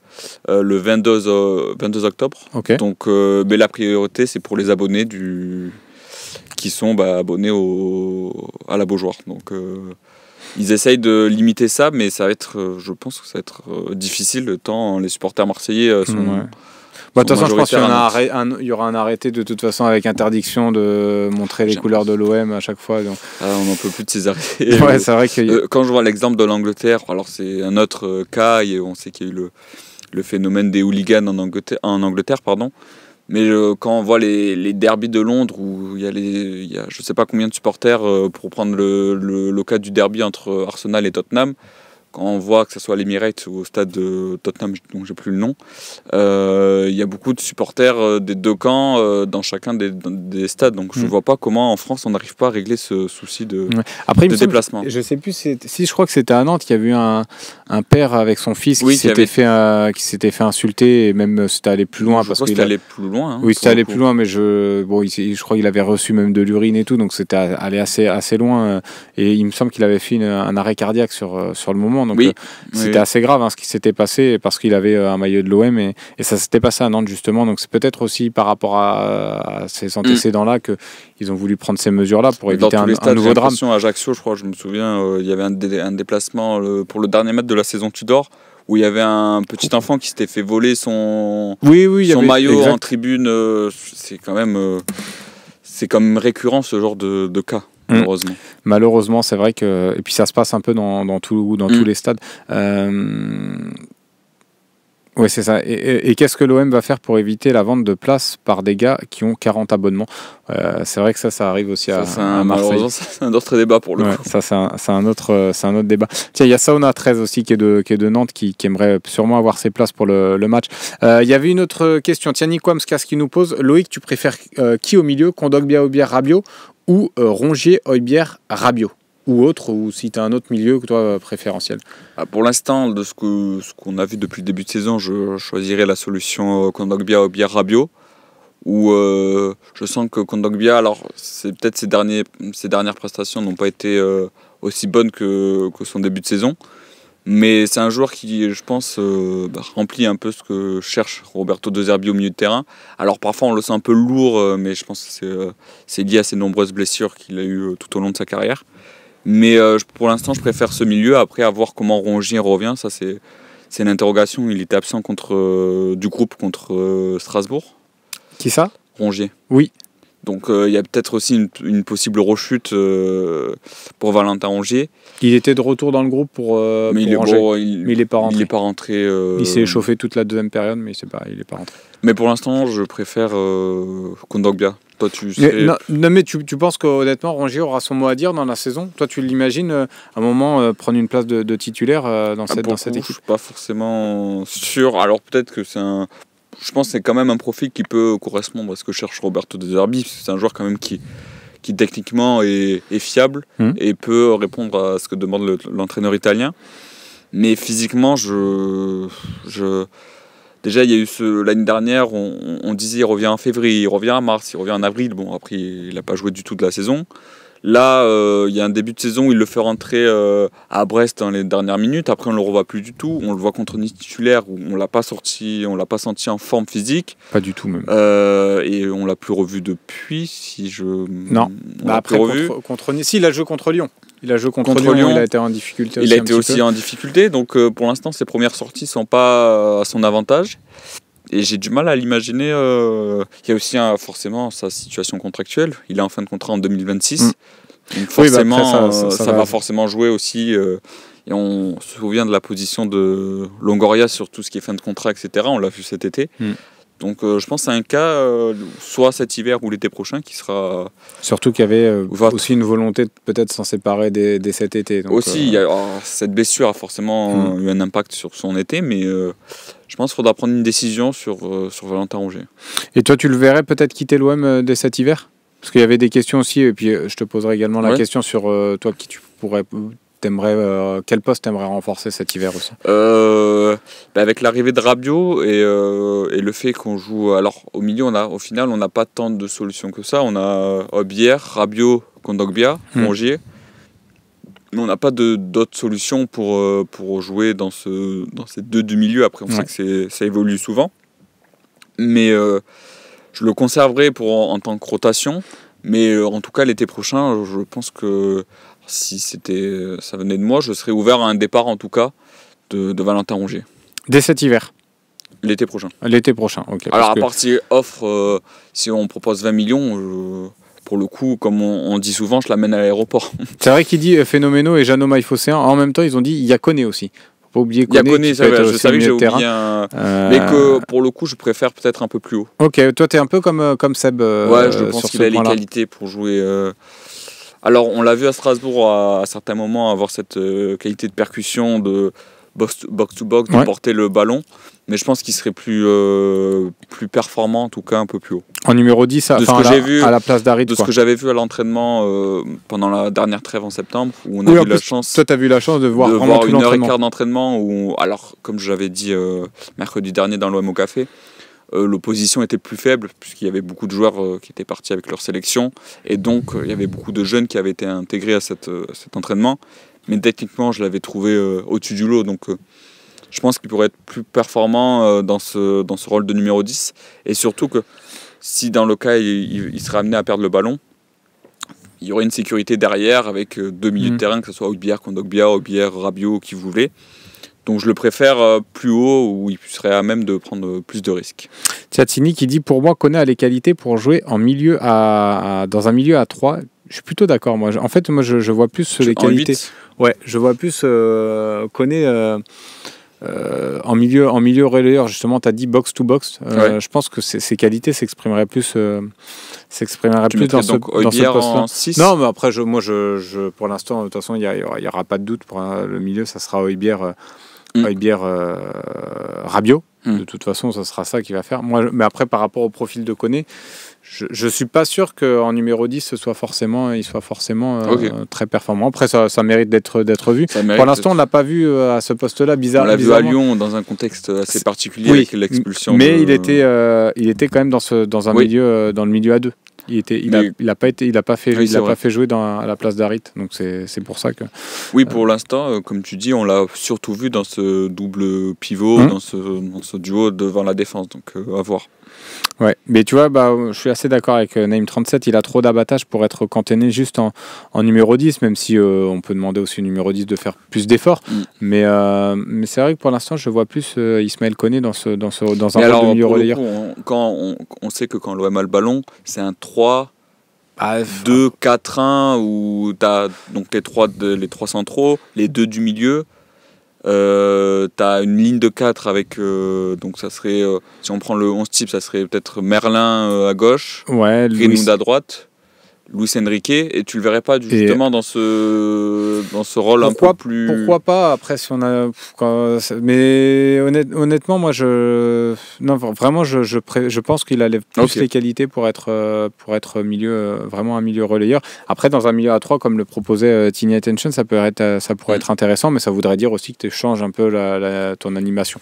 Speaker 2: 22, 22 octobre. Donc, mais la priorité, c'est pour les abonnés du qui sont bah, abonnés à la Beaujoire. Donc, ils essayent de limiter ça, mais ça va être, je pense que ça va être difficile, tant hein. les supporters marseillais sont.
Speaker 1: Bah, toute façon, je pense qu'il y, aura un arrêté de toute façon avec interdiction de montrer les couleurs de l'OM à chaque fois. Ah,
Speaker 2: on n'en peut plus de ces arrêts. <laughs> vrai que... Euh, quand je vois l'exemple de l'Angleterre, alors c'est un autre euh, cas, et on sait qu'il y a eu le, le phénomène des hooligans en Angleterre, en Angleterre pardon. Mais quand on voit les, les derbys de Londres où il y a, les, je ne sais pas combien de supporters, euh, pour prendre le, le, le, cas du derby entre Arsenal et Tottenham, quand on voit que ce soit à l'Emirates ou au stade de Tottenham, dont j'ai plus le nom, euh, il y a beaucoup de supporters euh, des deux camps euh, dans chacun des, stades. Donc je ne mm. vois pas comment en France on n'arrive pas à régler
Speaker 1: ce souci de, Après, de déplacement. Je sais plus si, je crois que c'était à Nantes qu'il y avait eu un, père avec son fils qui s'était fait, qui fait insulter et même c'était allé plus loin. Je parce qu'il allé plus loin. Hein, oui, c'était allé plus loin, mais je, bon, je crois qu'il avait reçu même de l'urine et tout, donc c'était allé assez, assez loin. Et il me semble qu'il avait fait un arrêt cardiaque sur, sur le moment. Donc, euh, c'était assez grave hein, ce qui s'était passé parce qu'il avait euh, un maillot de l'OM et, ça s'était passé à Nantes, justement. Donc, c'est peut-être aussi par rapport à, ces mm. antécédents-là que qu'ils ont voulu prendre ces mesures-là pour éviter un, un, nouveau drame. À
Speaker 2: Ajaccio, je crois, je me souviens, euh, il y avait un, déplacement pour le dernier match de la saison Tudor où il y avait un petit enfant qui s'était fait voler son, son maillot en tribune. c'est quand même. c'est comme récurrent ce genre de cas.
Speaker 1: Mm. malheureusement. Malheureusement, c'est vrai que. Et puis ça se passe un peu dans, dans, tout, dans mm. tous les stades. Euh... Oui, c'est ça. Et, qu'est-ce que l'OM va faire pour éviter la vente de places par des gars qui ont 40 abonnements euh, C'est vrai que ça, ça arrive aussi à, un, c'est un autre débat pour le coup. Ça, c'est un, autre, euh, c'est un autre débat. Tiens, il y a Sauna 13 aussi qui est de, qui est de Nantes qui, aimerait sûrement avoir ses places pour le, match. Euh, il y avait une autre question. Tiens, Nico Amskas qui nous pose Loïc, tu préfères qui au milieu Kondogbia bien Rabio ou euh, Rongier, Oibier, rabio ou autre, ou si tu as un autre milieu que toi euh, préférentiel ah, Pour l'instant,
Speaker 2: de ce qu'on ce qu'on a vu depuis le début de saison, je choisirais la solution euh, Kondogbia, Oibier, Rabiot où je sens que Kondogbia, alors c'est peut-être ses, derniers, ses dernières prestations n'ont pas été aussi bonnes que, son début de saison, mais c'est un joueur qui, je pense, euh, bah, remplit un peu ce que cherche Roberto De Zerbi au milieu de terrain. Alors parfois on le sent un peu lourd, euh, mais je pense que euh, c'est, lié à ses nombreuses blessures qu'il a eues tout au long de sa carrière. Mais pour l'instant, je préfère ce milieu. Après, à voir comment Rongier revient, ça c'est, c'est une interrogation. Il était absent contre, du groupe contre Strasbourg. Qui ça Rongier. Oui. Donc euh, il y a peut-être aussi une, possible rechute euh, pour Valentin Angier. Il était de retour dans le groupe pour, euh, mais, il est n'est pas rentré. Il, s'est échauffé
Speaker 1: toute la deuxième période, mais il n'est pas rentré.
Speaker 2: Mais pour l'instant,
Speaker 1: je préfère Kondogbia. Toi, tu non, mais tu, penses penses qu'honnêtement, Rongier aura son mot à dire dans la saison Toi, tu l'imagines à un moment prendre une place de, titulaire dans, ah, cette, dans cette équipe Je ne suis pas forcément sûr. Alors peut-être que c'est un je pense que c'est quand même un profil
Speaker 2: qui peut correspondre à ce que cherche Roberto De Zerbi. C'est un joueur quand même qui, qui techniquement est, est fiable hmm. et peut répondre à ce que demande l'entraîneur italien. Mais physiquement, je, je, déjà, il y a eu ce, l'année dernière, on, on, disait il revient en février, il revient en mars, il revient en avril. Bon, après, il n'a pas joué du tout de la saison. Là, euh, il y a un début de saison où il le fait rentrer euh, à Brest dans les dernières minutes. Après, on ne le revoit plus du tout. On le voit contre Nice titulaire où on l'a pas sorti, on l'a pas senti en forme physique. Pas du tout même. Euh, et on l'a plus revu depuis, si je. Non. Bah,
Speaker 1: contre, Nice, si, il a joué contre Lyon. Il a joué contre, Lyon, Il a été en difficulté. Il a été aussi en
Speaker 2: difficulté. Donc, pour l'instant, ses premières sorties sont pas à son avantage. Et j'ai du mal à l'imaginer. Euh, il y a aussi forcément sa situation contractuelle. Il est en fin de contrat en 2026. Mm. Donc bah, forcément, ça, va, forcément jouer aussi. Euh, et on se souvient de la position de Longoria sur tout ce qui est fin de contrat, etc. On l'a vu cet été. Mm. Donc euh, je pense à un cas, soit cet hiver ou l'été prochain, qui sera...
Speaker 1: Surtout qu'il y avait aussi une volonté de peut-être s'en séparer dès, cet été. aussi,
Speaker 2: oh, cette blessure a forcément mm. eu un impact sur son été, mais je pense qu'il faudra prendre une décision sur, euh, sur Valentin Rongier.
Speaker 1: Et toi, tu le verrais peut-être quitter l'OM euh, dès cet hiver Parce qu'il y avait des questions aussi, et puis euh, je te poserai également la question sur toi qui tu pourrais Aimerais, quel poste t'aimerais renforcer cet hiver aussi
Speaker 2: bah, Avec l'arrivée de Rabiot et, le fait qu'on joue. Alors, au milieu, on a, au final, on n'a pas tant de solutions que ça. On a bière, Rabiot, Kondogbia, hmm. Rongier. Mais on n'a pas d'autres solutions pour, euh, pour jouer dans, ce, dans ces deux du milieu. Après, on sait que ça évolue souvent. Mais euh, je le conserverai pour, en, tant que rotation. Mais euh, en tout cas, l'été prochain, je pense que si c'était ça venait de moi, je serais ouvert à un départ, en tout cas, de, Valentin Rongier. Dès cet hiver L'été prochain. L'été prochain, ok. Alors, à partir offre, si on propose 20 millions, pour le coup, comme on, dit souvent, je l'amène
Speaker 1: à l'aéroport. <laughs> C'est vrai qu'il dit Phénoméno euh, et Jeannot En même temps, ils ont dit Yakone aussi. Faut pas oublier Koné. je savais que j'ai oublié euh, Mais que
Speaker 2: pour le coup, je préfère peut-être un peu plus haut.
Speaker 1: Ok, toi, tu es un peu comme, euh, comme Seb. ouais, je pense qu'il a les qualités
Speaker 2: pour jouer. Alors, on l'a vu à Strasbourg à, à, certains moments avoir cette qualité de percussion, de box-to-box, de porter le ballon. Mais je pense qu'il serait plus, euh, plus performant, en tout
Speaker 1: cas un peu plus haut. En numéro 10, à, ce que la, vu, à la place d'Arid. De ce que j'avais
Speaker 2: vu à l'entraînement euh, pendant la dernière trêve en septembre, où on a eu la chance.
Speaker 1: Toi, tu as vu la chance de voir, de une heure et quart
Speaker 2: d'entraînement. Où, alors, comme j'avais dit euh, mercredi dernier dans l'OM au Café, l'opposition était plus faible, puisqu'il y avait beaucoup de joueurs qui étaient partis avec leur sélection. Et donc, il y avait beaucoup de jeunes qui avaient été intégrés à, cette, à cet entraînement mais techniquement, je l'avais trouvé euh, au-dessus du lot. Donc, euh, je pense qu'il pourrait être plus performant euh, dans, ce, dans ce rôle de numéro 10. Et surtout que si dans le cas, il, serait amené à perdre le ballon, il y aurait une sécurité derrière avec deux milieux mm. de terrain, que ce soit Aubière, Kondogbia, Aubier, Rabiot, qui vous voulez. Donc je le préfère plus haut où il serait à même de prendre plus de risques.
Speaker 1: Tiatini qui dit pour moi connaît les qualités pour jouer en milieu à, dans un milieu à 3. Je suis plutôt d'accord moi. En fait moi je, vois plus les qualités. Ouais, je vois plus euh, connaît euh, euh, en milieu en milieu relayeur justement. tu as dit box to box. Euh, je pense que ses qualités s'exprimeraient plus s'exprimeraient plus dans ce, dans poste Non, mais après je, moi je, pour l'instant de toute façon il n'y aura, pas de doute pour hein, le milieu, ça sera Oibier mm. Rabiot. Mm. De toute façon, ça sera ça qu'il va faire. Moi, mais après, par rapport au profil de Koné, je ne suis pas sûr qu'en numéro 10, ce soit forcément, il soit forcément euh, très performant. Après, ça, mérite d'être vu. Pour l'instant, on ne l'a pas vu euh, à ce poste-là, bizarre, on l'a vu à Lyon dans un contexte assez particulier avec l'expulsion. Mais il, était, euh, il était quand même dans, ce, dans, un milieu, dans le milieu à deux. Il était, il n'a a pas été, il pas fait, pas fait jouer dans, à la place d'Arit. Donc c'est pour ça que.
Speaker 2: Oui, pour l'instant, comme tu dis, on l'a surtout vu dans ce
Speaker 1: double pivot, hum. dans, ce, dans, ce, duo devant la défense. Donc à voir. Ouais, mais tu vois, bah, je suis assez d'accord avec euh, Naïm 37. Il a trop d'abattage pour être cantonné juste en, en numéro 10, même si euh, on peut demander aussi au numéro 10 de faire plus d'efforts. Mm. Mais, euh, mais c'est vrai que pour l'instant, je vois plus Ismaël Koné dans, ce, dans, ce, dans un de milieu relayeur.
Speaker 2: on, quand on, sait que quand l'OM a le ballon, c'est un 3. 2, 4, 1, où tu as donc les 3, les centraux, les deux du milieu, euh, t'as une ligne de 4 avec. Euh, donc, ça serait. Euh, si on prend le 11 type, ça serait peut-être Merlin euh, à gauche,
Speaker 1: ouais, à
Speaker 2: droite. Luis Enrique et tu le verrais pas justement dans ce dans ce rôle un peu plus pourquoi
Speaker 1: pas après si on a mais honnêtement moi je non vraiment je pense qu'il a plus les qualités pour être euh, pour être milieu euh, vraiment un milieu relayeur après dans un milieu à 3 comme le proposait euh, Tiny Attention ça peut être ça pourrait mm. être intéressant mais ça voudrait dire aussi que tu changes un peu ton animation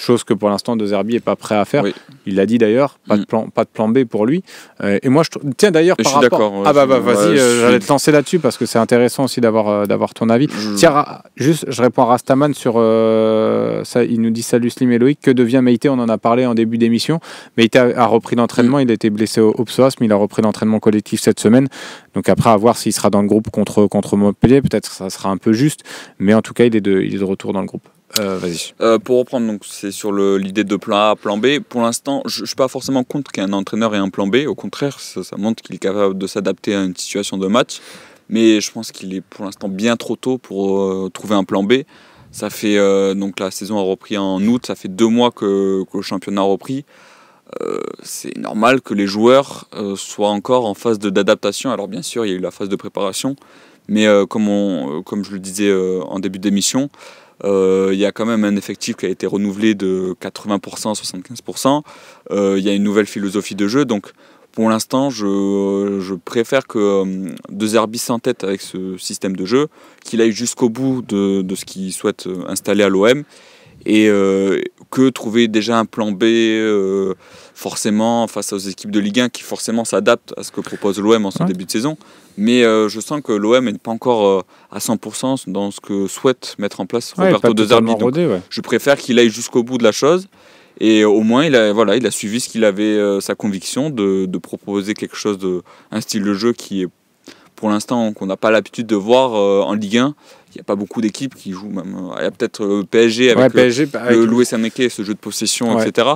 Speaker 1: chose que pour l'instant De Zerbi n'est pas prêt à faire. Il l'a dit d'ailleurs, pas, de mm. plan, pas de plan B pour lui. Euh, et moi, je tiens d'ailleurs je suis rapport. ah bah, vas-y, j'allais te lancer là-dessus parce que c'est intéressant aussi d'avoir euh, d'avoir ton avis. Mm. Tiens, juste, je réponds à Rastaman sur euh, ça. Il nous dit salut Slim et Que devient Meïté On en a parlé en début d'émission. mais a, a, repris l'entraînement. Mm. Il a été blessé au, au mais il a repris l'entraînement collectif cette semaine. Donc après, à voir s'il sera dans le groupe contre contre Montpellier. Peut-être ça sera un peu juste, mais en tout cas, il est il est de retour dans le groupe. Euh,
Speaker 2: euh, pour reprendre, donc c'est sur l'idée de plan A, plan B. Pour l'instant, je ne suis pas forcément contre qu'un entraîneur ait un plan B. Au contraire, ça, montre qu'il est capable de s'adapter à une situation de match. Mais je pense qu'il est pour l'instant bien trop tôt pour euh, trouver un plan B. Ça fait donc la saison a repris en août. Ça fait deux mois que, le championnat a repris. c'est normal que les joueurs soient encore en phase d'adaptation. Alors bien sûr, il y a eu la phase de préparation, mais comme, on, comme je le disais en début d'émission, euh, il y a quand même un effectif qui a été renouvelé de 80% 75%. Euh, il y a une nouvelle philosophie de jeu. Donc pour l'instant, je, préfère que euh, deux Zerbi tête avec ce système de jeu, qu'il aille jusqu'au bout de ce qu'il souhaite installer à l'OM et euh, que trouver déjà un plan B euh, forcément face aux équipes de Ligue 1 qui forcément s'adaptent à ce que propose l'OM en son début de saison. Mais euh, je sens que l'OM n'est pas encore à 100% dans ce que souhaite mettre en place Roberto De Je préfère qu'il aille jusqu'au bout de la chose. Et au moins, il a, voilà, il a suivi ce qu'il avait, sa conviction de, de, proposer quelque chose, de, un style de jeu qui est pour l'instant qu'on n'a pas l'habitude de voir euh, en Ligue 1 il n'y a pas beaucoup d'équipes qui jouent même euh, il y a peut-être euh, PSG avec, bah, le, Louis ce jeu de possession etc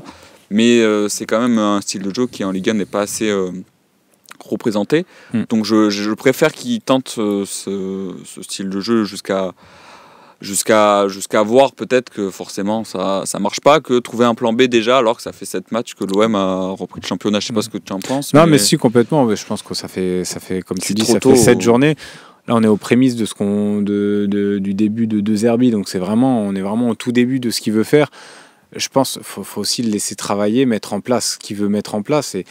Speaker 2: mais c'est quand même un style de jeu qui en Ligue 1 n'est pas assez représenté hmm. donc je, préfère qu'ils tentent ce, style de jeu jusqu'à jusqu'à jusqu'à voir peut-être que forcément ça ça marche pas que trouver un plan B déjà alors que ça fait sept matchs que l'OM a repris le championnat je sais pas mm. ce que tu en penses non mais, si
Speaker 1: complètement je pense que ça fait ça fait comme tu dis ça fait sept journées là on est aux prémices de ce qu'on de, du début de deux Zerbi donc c'est vraiment on est vraiment au tout début de ce qu'il veut faire je pense faut, faut aussi le laisser travailler mettre en place ce qu'il veut mettre en place et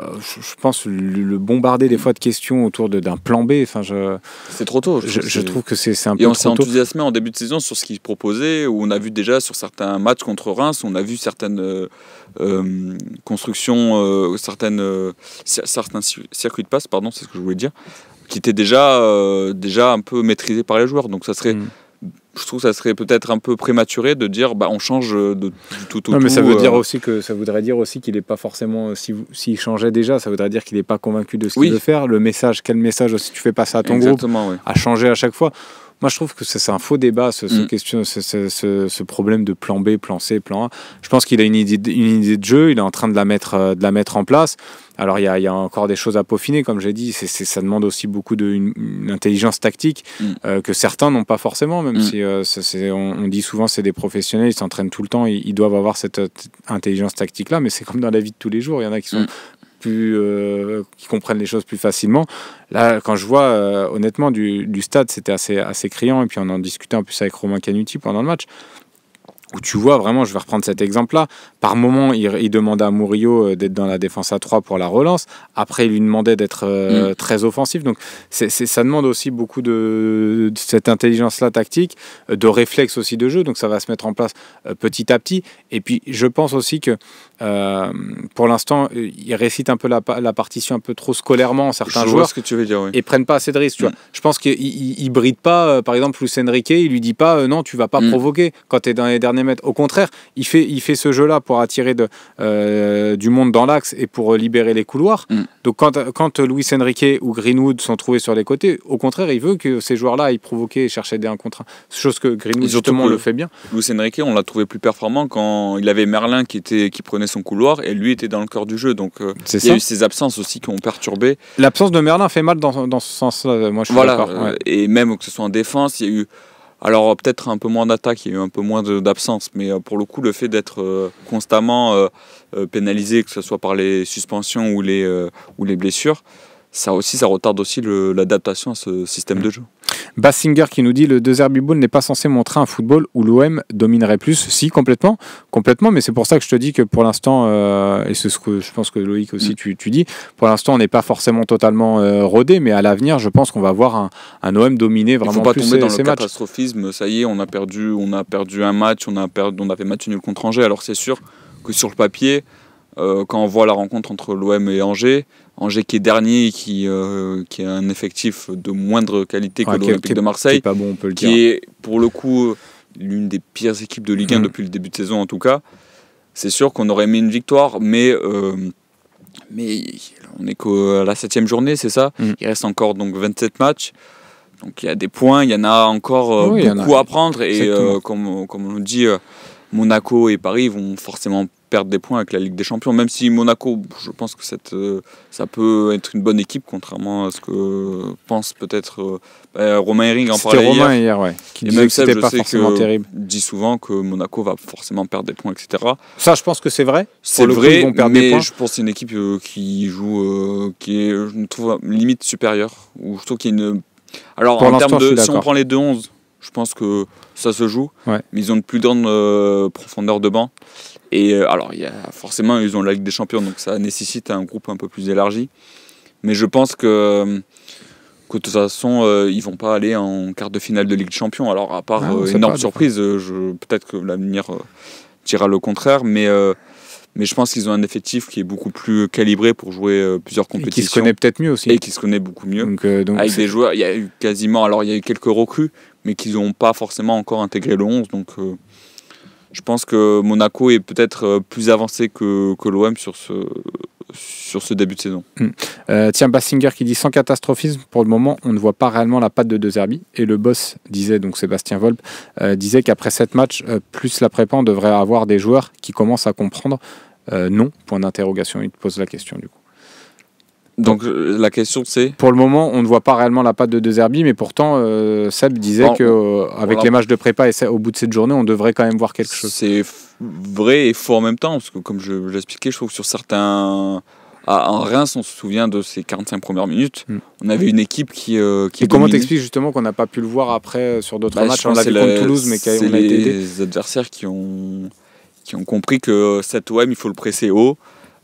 Speaker 1: euh, je, pense le, bombarder des fois de questions autour d'un plan B. Enfin, je, c'est trop tôt. Je, trouve que c'est un peu Et on s'est
Speaker 2: enthousiasmé en début de saison sur ce qu'il proposait, où on a vu déjà sur certains matchs contre Reims, on a vu certaines euh, euh, constructions, certaines, certains circuits de passe, pardon, c'est ce que je voulais dire, qui étaient déjà, déjà un peu maîtrisés par les joueurs. Donc ça serait. Mm je trouve que ça serait peut-être un peu prématuré de dire bah, on
Speaker 1: change euh, de,
Speaker 2: tout au non, tout. mais ça, veut dire euh,
Speaker 1: aussi que, ça voudrait dire aussi qu'il n'est pas forcément. Euh, s'il changeait déjà, ça voudrait dire qu'il n'est pas convaincu de ce qu'il veut faire. Le message, quel message si tu fais passer à ton groupe, oui. à changer à chaque fois. Moi, je trouve que c'est un faux débat, ce, mm. question, ce, problème de plan B, plan C, plan A. Je pense qu'il a une idée, une idée de jeu, il est en train de la mettre, euh, de la mettre en place. Alors, il y, a, encore des choses à peaufiner, comme j'ai dit. ça demande aussi beaucoup intelligence tactique mm. euh, que certains n'ont pas forcément, même mm. si euh, on, dit souvent c'est des professionnels, ils s'entraînent tout le temps, ils doivent avoir cette intelligence tactique-là, mais c'est comme dans la vie de tous les jours. Il y en a qui sont euh, qui comprennent les choses plus facilement. Là, quand je vois, euh, honnêtement, du, stade, c'était assez, assez criant. Et puis, on en discutait en plus avec Romain Canuti pendant le match tu vois vraiment, je vais reprendre cet exemple-là, par moment, il, il demandait à Murillo euh, d'être dans la défense à 3 pour la relance. Après, il lui demandait d'être euh, mm. très offensif. Donc, c'est, ça demande aussi beaucoup de, cette intelligence-là tactique, euh, de réflexe aussi de jeu. Donc, ça va se mettre en place petit à petit. Et puis, je pense aussi que pour l'instant, il récite un peu la, partition un peu trop scolairement, certains joueurs. ce que tu veux dire, oui. Et prennent pas assez de risques. Mm. Je pense qu'il ne pas, par exemple, Luis Enrique, il lui dit pas non, tu vas pas mm. provoquer. Quand tu es dans les derniers au contraire, il fait, il fait ce jeu-là pour attirer euh, du monde dans l'axe et pour libérer les couloirs. Mm. Donc quand, quand Luis Enrique ou Greenwood sont trouvés sur les côtés, au contraire, il veut que ces joueurs-là aillent provoquer et chercher des 1 contre Chose que Greenwood, justement, le fait bien.
Speaker 2: Luis Enrique, on l'a trouvé plus performant quand il avait Merlin qui, était, qui prenait son couloir et lui était dans le cœur du jeu. Donc euh, il y a eu ces absences aussi qui ont perturbé.
Speaker 1: L'absence de Merlin fait mal dans, ce sens-là. Moi, je suis voilà. Euh,
Speaker 2: et même que ce soit en défense, il y a eu alors euh, peut-être un peu moins d'attaques, il y a eu un peu moins d'absence, mais euh, pour le coup le fait d'être euh, constamment pénalisé, que ce soit par les suspensions ou les, ou les blessures, ça aussi ça retarde aussi l'adaptation à ce système
Speaker 1: mmh. de jeu. Bassinger qui nous dit le Desert Biboul n'est pas censé montrer un football où l'OM dominerait plus. Si, complètement, complètement, mais c'est pour ça que je te dis que pour l'instant, euh, et c'est ce que je pense que Loïc aussi mm. tu, dis, pour l'instant on n'est pas forcément totalement euh, rodé, mais à l'avenir je pense qu'on va voir un, OM dominé vraiment. pas tomber dans le
Speaker 2: catastrophisme, ça y est, on a perdu, on a perdu un match, on a, perdu, on a fait match nul contre Angers, alors c'est sûr que sur le papier, euh, quand on voit la rencontre entre l'OM et Angers, Angers qui est dernier, qui, euh, qui a un effectif de moindre qualité que l'Olympique de Marseille, qui est, pas bon, peut pour le coup l'une des pires équipes de Ligue 1 mm. depuis le début de saison en tout cas. C'est sûr qu'on aurait aimé une victoire, mais, euh, mais on est qu'à la septième journée, c'est ça mm. Il reste encore donc 27 matchs. Donc il y a des points, il y en a encore beaucoup à prendre. Et comme, comme on dit, Monaco et Paris vont forcément perdre des points avec la Ligue des Champions, même si Monaco, je pense que euh, ça peut être une bonne équipe, contrairement à ce que pense peut-être euh, bah, Romain Herring en parlait Romain hier, qui pas forcément terrible. dit souvent que Monaco va forcément perdre des points, etc. Ça, je pense que c'est vrai. C'est vrai, ils mais je pense que c'est une équipe euh, qui joue, qui est, je trouve, limite supérieure, ou qu'il Alors, en termes de, si on prend les 2-11, je pense que ça se joue, mais ils ont une plus grande profondeur de banc. Et euh, alors, y a, forcément, ils ont la Ligue des Champions, donc ça nécessite un groupe un peu plus élargi. Mais je pense que, que de toute façon, ils euh, ils vont pas aller en quart de finale de Ligue des Champions. Alors, à part ah euh, énorme surprise, je, peut-être que l'avenir euh, le contraire, mais. mais je pense qu'ils ont un effectif qui est beaucoup plus calibré pour jouer plusieurs compétitions. Et qui se connaît peut-être mieux aussi. Et qui se connaît beaucoup mieux. Donc, donc avec des joueurs, il y a eu quasiment, alors il y a eu quelques recrues, mais qu'ils n'ont pas forcément encore intégré le 11. Donc je pense que Monaco est peut-être euh, plus avancé que, l'OM sur ce,
Speaker 1: sur ce début de saison. Hmm. Euh, tiens, Bassinger qui dit sans catastrophisme, pour le moment, on ne voit pas réellement la patte de deux Et le boss disait, donc Sébastien Volpe, euh, disait qu'après 7 matchs, plus la prépa, on devrait avoir des joueurs qui commencent à comprendre. non, point d'interrogation, il te pose la question du coup. Donc, euh, la question c'est Pour le moment, on ne voit pas réellement la patte de De mais pourtant euh, Seb disait qu'avec euh, avec les matchs de prépa et au bout de cette journée, on devrait quand même voir quelque chose. C'est vrai et faux
Speaker 2: en même temps, parce que comme je l'expliquais, je trouve que sur certains En Reims, on se souvient de ces 45 premières minutes. Hmm. On avait une équipe qui. Euh, et comment t'expliques
Speaker 1: justement qu'on n'a pas pu le voir après sur d'autres bah, matchs On l'a vu contre Toulouse, mais C'est les,
Speaker 2: adversaires qui ont, qui ont compris que cet OM, il faut le presser haut.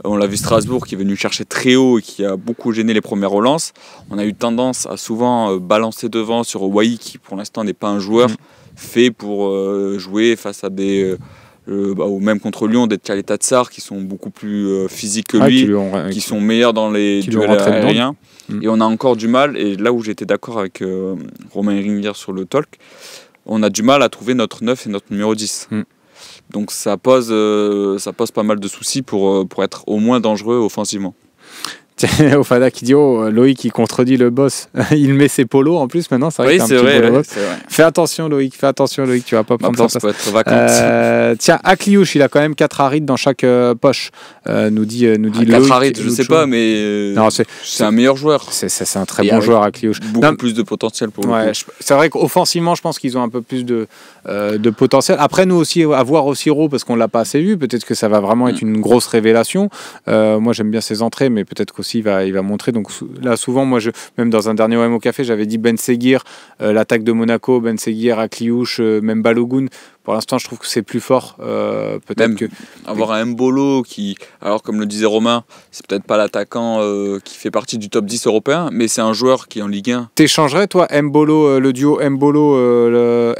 Speaker 2: On l'a vu Strasbourg qui est venu chercher très haut et qui a beaucoup gêné les premières relances. On a eu tendance à souvent euh, balancer devant sur Hawaii qui pour l'instant n'est pas un joueur mm. fait pour euh, jouer face à des... Euh, bah, ou même contre Lyon, des Caleta Tsar qui sont beaucoup plus physiques que ah, lui, qui, sont meilleurs dans les duels aériens. Mm. Et on a encore du mal, et là où j'étais d'accord avec Romain Ringer sur le talk, on a du mal à trouver notre 9 et notre numéro 10. Donc euh, ça pose, pas mal de soucis pour euh, être au moins dangereux offensivement.
Speaker 1: Ofada <laughs> qui dit Oh, euh, Loïc, qui contredit le boss. <laughs> il met ses polos en plus maintenant. C'est vrai, oui, c'est vrai, Fais attention, Loïc. Fais attention, Loïc. Tu vas pas bah, prendre ça. Euh, tiens, Akliouche, il a quand même 4 arides dans chaque euh, poche. nous dit, nous ah, dit Loïc. 4 arides, je sais pas,
Speaker 2: mais c'est un meilleur joueur. C'est un très bon joueur, Akliouche. Beaucoup plus de potentiel
Speaker 1: pour ouais, C'est vrai qu'offensivement, je pense qu'ils ont un peu plus de, de potentiel. Après, nous aussi, avoir aussi Rowe parce qu'on l'a pas assez vu, peut-être que ça va vraiment hmm. être une grosse révélation. moi, j'aime bien ses entrées, mais peut-être qu'aussi il va, montrer. Donc là, souvent, moi, je, même dans un dernier OM au café, j'avais dit Ben Seguir, euh, l'attaque de Monaco, Ben Seguir, à euh, même Balogun pour l'instant, je trouve que c'est plus fort. Euh, peut-être que avoir un Mbolo qui, alors comme le disait Romain, c'est peut-être
Speaker 2: pas l'attaquant euh, qui fait partie du top 10 européen, mais c'est un joueur qui est en Ligue 1.
Speaker 1: T'échangerais toi Mbolo, euh, le duo Mbolo,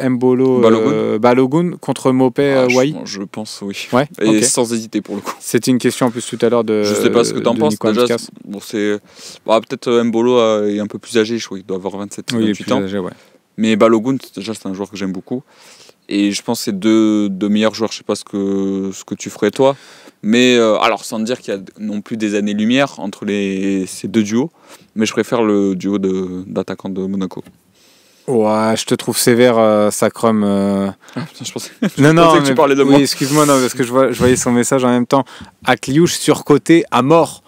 Speaker 1: Mbolo Balogun. contre Mopé ah, Wai je, pense oui. Et sans hésiter pour le coup. C'était une question en plus tout à l'heure de. Je sais pas ce que t'en penses. déjà,
Speaker 2: bah, peut-être Mbolo est un peu plus âgé, je crois, il doit avoir 27 oui, il est plus ans. Âgé, ouais. Mais Balogun, déjà, c'est un joueur que j'aime beaucoup. Et je pense que c'est deux, deux, meilleurs joueurs. Je sais pas ce que, ce que tu ferais toi. Mais euh, alors, sans dire qu'il y a non plus des années-lumière entre les, ces deux duos. Mais je préfère le duo d'attaquants de, Monaco.
Speaker 1: Ouais, je te trouve sévère, euh, Sacrum. Euh. Ah, je pensais, non, non, que tu parlais de moi. excuse-moi, parce que je, je voyais son message en même temps. Akliouche surcoté à mort.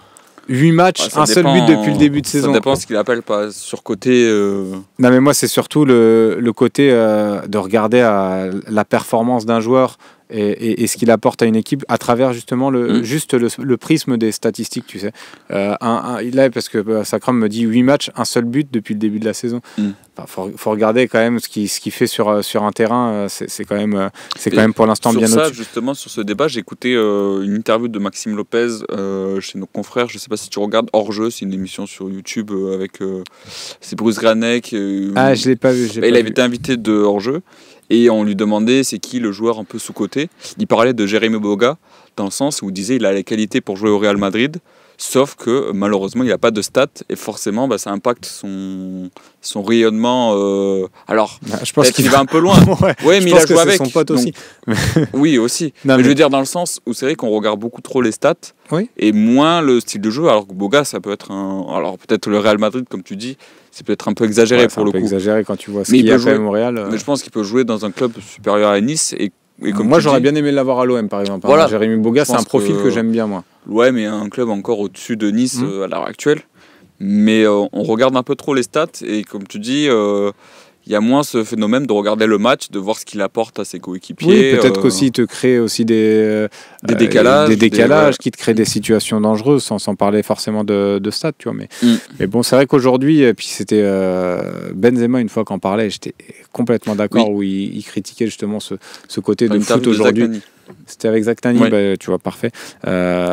Speaker 1: 8 matchs, un seul but depuis le début de saison. Ça dépend
Speaker 2: ce qu'il appelle pas sur Euh...
Speaker 1: Non, mais moi, c'est surtout le, le côté euh, de regarder à euh, la performance d'un joueur et, ce qu'il apporte à une équipe à travers justement le, mm. juste le, prisme des statistiques, tu sais. Euh, il un, parce que bah, Sacram me dit 8 matchs, un seul but depuis le début de la saison. Mm. Il faut, regarder quand même ce qu'il ce qui fait sur, sur un terrain, euh, c'est quand même, euh, c'est quand même pour l'instant bien ça,
Speaker 2: Justement, sur ce débat, j'ai écouté une interview de Maxime Lopez chez nos confrères. Je sais pas si tu regardes Hors Jeu, c'est une émission sur YouTube avec c'est Bruce Granek. ah, je l'ai pas vu. il avait été invité de Hors Jeu. Et on lui demandait c'est qui le joueur un peu sous-côté. Il parlait de Jérémy Boga dans le sens où il disait il a la qualité pour jouer au Real Madrid, Sauf que malheureusement, il a pas de stats et forcément, bah, ça impacte son, son rayonnement. Euh, alors, bah, je pense qu'il va un peu loin. <laughs> ouais, mais il a joué avec. Son pote aussi. <laughs> oui, aussi. mais... je veux dire, dans le sens où c'est vrai qu'on regarde beaucoup trop les stats et moins le style de jeu. Alors que Boga, ça peut être un. Alors, peut-être le Real Madrid, comme tu dis, c'est peut-être un peu exagéré pour le coup.
Speaker 1: exagéré quand tu vois ce qu'il a jouer... à Montréal.
Speaker 2: Euh. Mais je pense qu'il peut jouer dans un club supérieur à Nice et moi, j'aurais bien
Speaker 1: aimé l'avoir à l'OM, par exemple. Hein. Jérémy Boga, c'est un profil que, j'aime bien, moi.
Speaker 2: L'OM est un club encore au-dessus de Nice mmh. euh, à l'heure actuelle. Mais euh, on regarde un peu trop les stats. Et comme tu dis, euh, il y a moins ce phénomène de regarder le match, de voir ce qu'il apporte à ses coéquipiers. Oui, peut-être euh... qu'aussi
Speaker 1: te crée aussi des, euh, des décalages, des décalages qui te créent des situations dangereuses, sans, sans parler forcément de, de stade, tu vois. Mais, mm. mais bon, c'est vrai qu'aujourd'hui, euh, puis c'était euh, Benzema une fois qu'en parlait, j'étais complètement d'accord où il, critiquait justement ce, ce côté de foot aujourd'hui. C'était avec Zach euh, tu vois, parfait. Euh,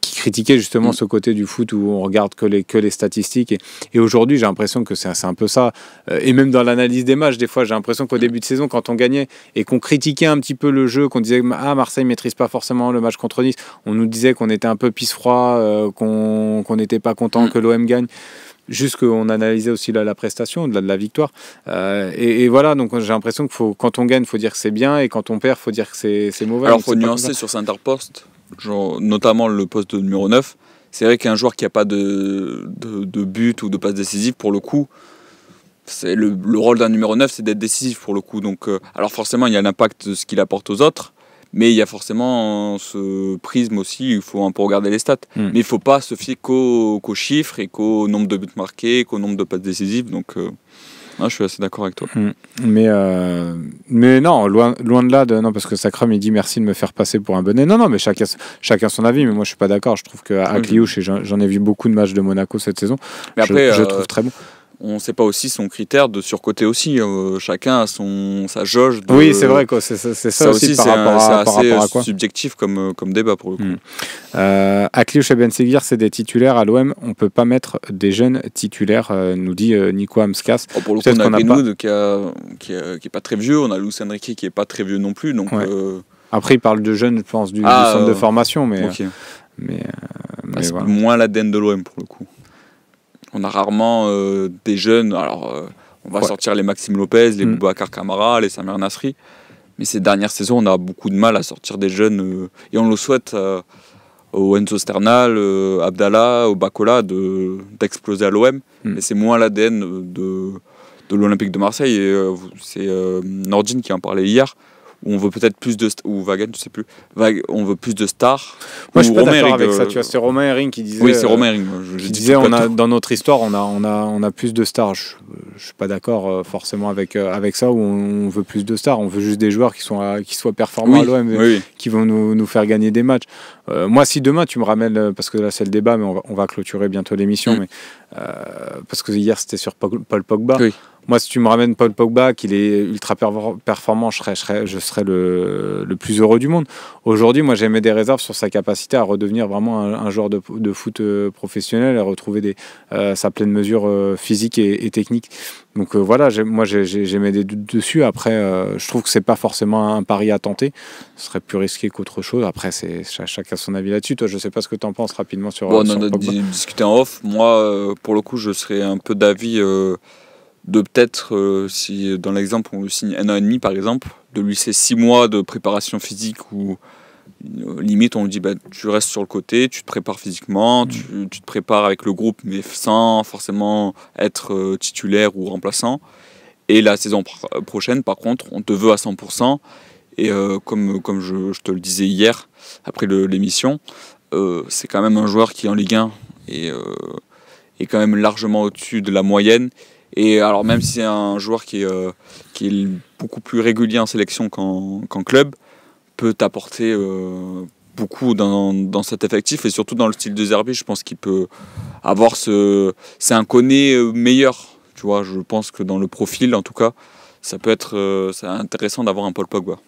Speaker 1: qui critiquait justement mm. ce côté du foot où on regarde que les, que les statistiques. Et, aujourd'hui, j'ai l'impression que c'est un peu ça. Euh, et même dans l'analyse des matchs, des fois, j'ai l'impression qu'au début de saison, quand on gagnait et qu'on critiquait un petit peu le jeu, qu'on disait Ah, Marseille maîtrise pas forcément le match contre Nice, on nous disait qu'on était un peu pisse-froid, qu'on n'était pas content mm. que l'OM gagne juste qu'on analysait aussi la, prestation, au-delà de la victoire. Euh, et, voilà, donc j'ai l'impression que faut, quand on gagne, il faut dire que c'est bien, et quand on perd, il faut dire que c'est mauvais. Alors il faut nuancer sur
Speaker 2: Center Post,
Speaker 1: genre, notamment le poste de numéro 9.
Speaker 2: C'est vrai qu'un joueur qui n'a pas de, de, but ou de passe décisive, pour le coup, le, le rôle d'un numéro 9, c'est d'être décisif pour le coup. Donc, euh, alors forcément, il y a l'impact de ce qu'il apporte aux autres, mais il y a forcément ce prisme aussi, il faut un peu regarder les stats. Hmm. Mais il ne faut pas se fier qu'aux chiffres et qu'au nombre de buts marqués, qu'au nombre de passes décisives. Donc, euh, je suis assez d'accord avec toi. Hmm.
Speaker 1: Mais, euh, mais non, loin, loin de là, de, non, parce que Sacram, il dit merci de me faire passer pour un bonnet. Non, non, mais chacun, chacun son avis. Mais moi, je ne suis pas d'accord. Je trouve qu'à Cliouche, j'en ai vu beaucoup de matchs de Monaco cette saison, mais après, je, euh, trouve très bon on ne sait pas aussi
Speaker 2: son critère de surcoté aussi. Euh, chacun a son, sa jauge. De, oui, c'est vrai,
Speaker 1: C'est, ça, aussi, c'est assez
Speaker 2: subjectif comme, euh, comme débat
Speaker 1: pour le coup. Mmh. Euh, et Ben c'est des titulaires à l'OM. On ne peut pas mettre des jeunes titulaires, euh, nous dit Nico Amskas. Oh, pour le coup, on a,
Speaker 2: qui, n'est est pas très vieux. On a Luis Enrique qui est pas très vieux non plus. Donc,
Speaker 1: Après, il parle de jeunes, je pense, du, ah, centre de formation, mais. Mais, bah,
Speaker 2: moins l'ADN de l'OM pour le coup. On a rarement euh, des jeunes. Alors, euh, on va sortir les Maxime Lopez, les mm. Boubacar Camara, les Samir Nasri. Mais ces dernières saisons, on a beaucoup de mal à sortir des jeunes. Euh, et on le souhaite au Enzo Sternal, Abdallah, au Bacola d'exploser à l'OM. Mm. Mais c'est moins l'ADN de, de l'Olympique de Marseille. Et c'est Nordine qui en parlait hier où on veut peut-être plus de ou Wagen, je sais plus. on veut plus de stars. Moi, je suis d'accord avec ça. Euh, tu
Speaker 1: c'est Romain Ring qui disait. Oui, c'est euh, Romain Ring. Je, on a, dans notre histoire, on a, on a, on a plus de stars. Je, ne suis pas d'accord euh, forcément avec avec ça où on, veut plus de stars. On veut juste des joueurs qui sont qui soient performants à l'OM, qui vont nous, faire gagner des matchs. moi, si demain tu me ramènes, parce que là c'est le débat, mais on va, clôturer bientôt l'émission, mm. mais parce que hier c'était sur Paul Pogba. Oui. Moi, si tu me ramènes Paul Pogba, qu'il est ultra performant, je serais, je le, le, plus heureux du monde. Aujourd'hui, moi, j'ai mis des réserves sur sa capacité à redevenir vraiment un, joueur de, foot euh, professionnel, à retrouver des, euh, sa pleine mesure euh, physique et, technique. Donc voilà, moi, j'ai mis des doutes dessus. Après, je trouve que c'est pas forcément un pari à tenter. Ce serait plus risqué qu'autre chose. Après, c'est chacun son avis là-dessus. Toi, je sais pas ce que tu en penses rapidement sur. Bon, on en a discuté
Speaker 2: en off. Moi, pour le coup, je serais un peu d'avis de peut-être, euh, si dans l'exemple on le signe un an et demi par exemple, de lui c'est six mois de préparation physique ou euh, limite on lui dit bah, tu restes sur le côté, tu te prépares physiquement, mm. tu, te prépares avec le groupe mais sans forcément être euh, titulaire ou remplaçant. Et la saison prochaine par contre on te veut à 100%. Et comme, comme je, te le disais hier après l'émission, c'est quand même un joueur qui en Ligue 1 et est quand même largement au-dessus de la moyenne et alors, même si c'est un joueur qui est, euh, beaucoup plus régulier en sélection qu'en club, peut apporter euh, beaucoup dans, cet effectif et surtout dans le style de Zerbi. Je pense qu'il peut avoir ce. C'est un conné euh, meilleur. Tu vois, je pense que dans le profil, en tout cas, ça peut être intéressant d'avoir un Paul Pogba.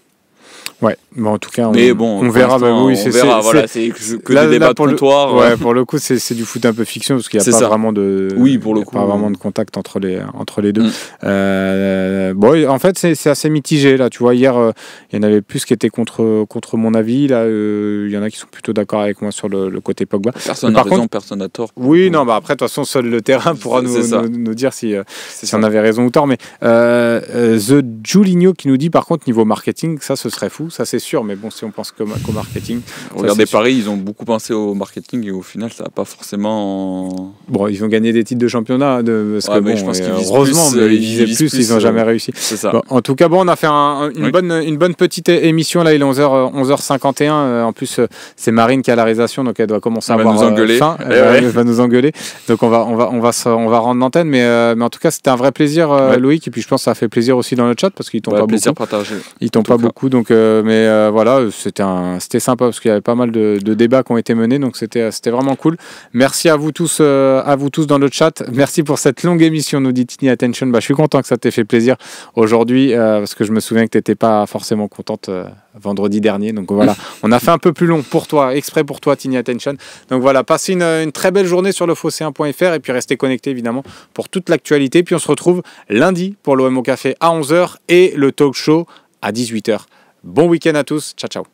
Speaker 1: Ouais, mais en tout cas, on, bon, on verra. Bah oui, c'est que là, des de comptoir. Le, ouais, euh. pour le coup, c'est du foot un peu fiction parce qu'il n'y a pas vraiment de. Oui, pour le pas vraiment hein. de contact entre les entre les deux. Mm. Euh, bon, en fait, c'est assez mitigé là. Tu vois, hier, euh, il y en avait plus qui étaient contre contre mon avis. Là, il y en a qui sont plutôt d'accord avec moi sur le, côté Pogba. Personne n'a raison, personne n'a tort. Oui, non, bah après, de toute façon, seul le terrain pourra nous, nous, dire si si on avait raison ou tort. Mais The Julinho qui nous dit par contre niveau marketing, ça ce serait fou, ça c'est sûr, mais bon, si on pense qu'au marketing. Regardez Paris, ils ont beaucoup pensé au marketing et au final, ça n'a pas forcément. Bon, ils ont gagné des titres de championnat, de, parce pense heureusement, euh, ils visaient plus, ils n'ont euh, jamais réussi. en tout cas, bon, on a fait une, bonne, une bonne petite émission, là, il est 11h, euh, 11h51. En plus, c'est Marine qui a la réalisation, donc elle doit commencer à avoir eh Elle, va nous engueuler. Donc on va, on va, on va, on va rendre l'antenne, mais, mais en tout cas, c'était un vrai plaisir, Loïc, et puis je pense que ça a fait plaisir aussi dans le chat parce qu'ils t'ont bah, pas beaucoup. Ils t'ont pas beaucoup, donc euh, mais euh, voilà, c'était sympa parce qu'il y avait pas mal de, débats qui ont été menés, donc c'était euh, vraiment cool. Merci à vous tous, à vous tous dans le chat. Merci pour cette longue émission, nous dit Tiny Attention. Bah, je suis content que ça t'ait fait plaisir aujourd'hui parce que je me souviens que tu n'étais pas forcément contente vendredi dernier. Donc voilà, <laughs> on a fait un peu plus long pour toi, exprès pour toi, Tiny Attention. Donc voilà, passez une, très belle journée sur le fossé1.fr et puis restez connectés évidemment pour toute l'actualité. Puis on se retrouve lundi pour l'OM au Café à 11h et le talk show à 18h. Bon week-end à tous. Ciao, ciao.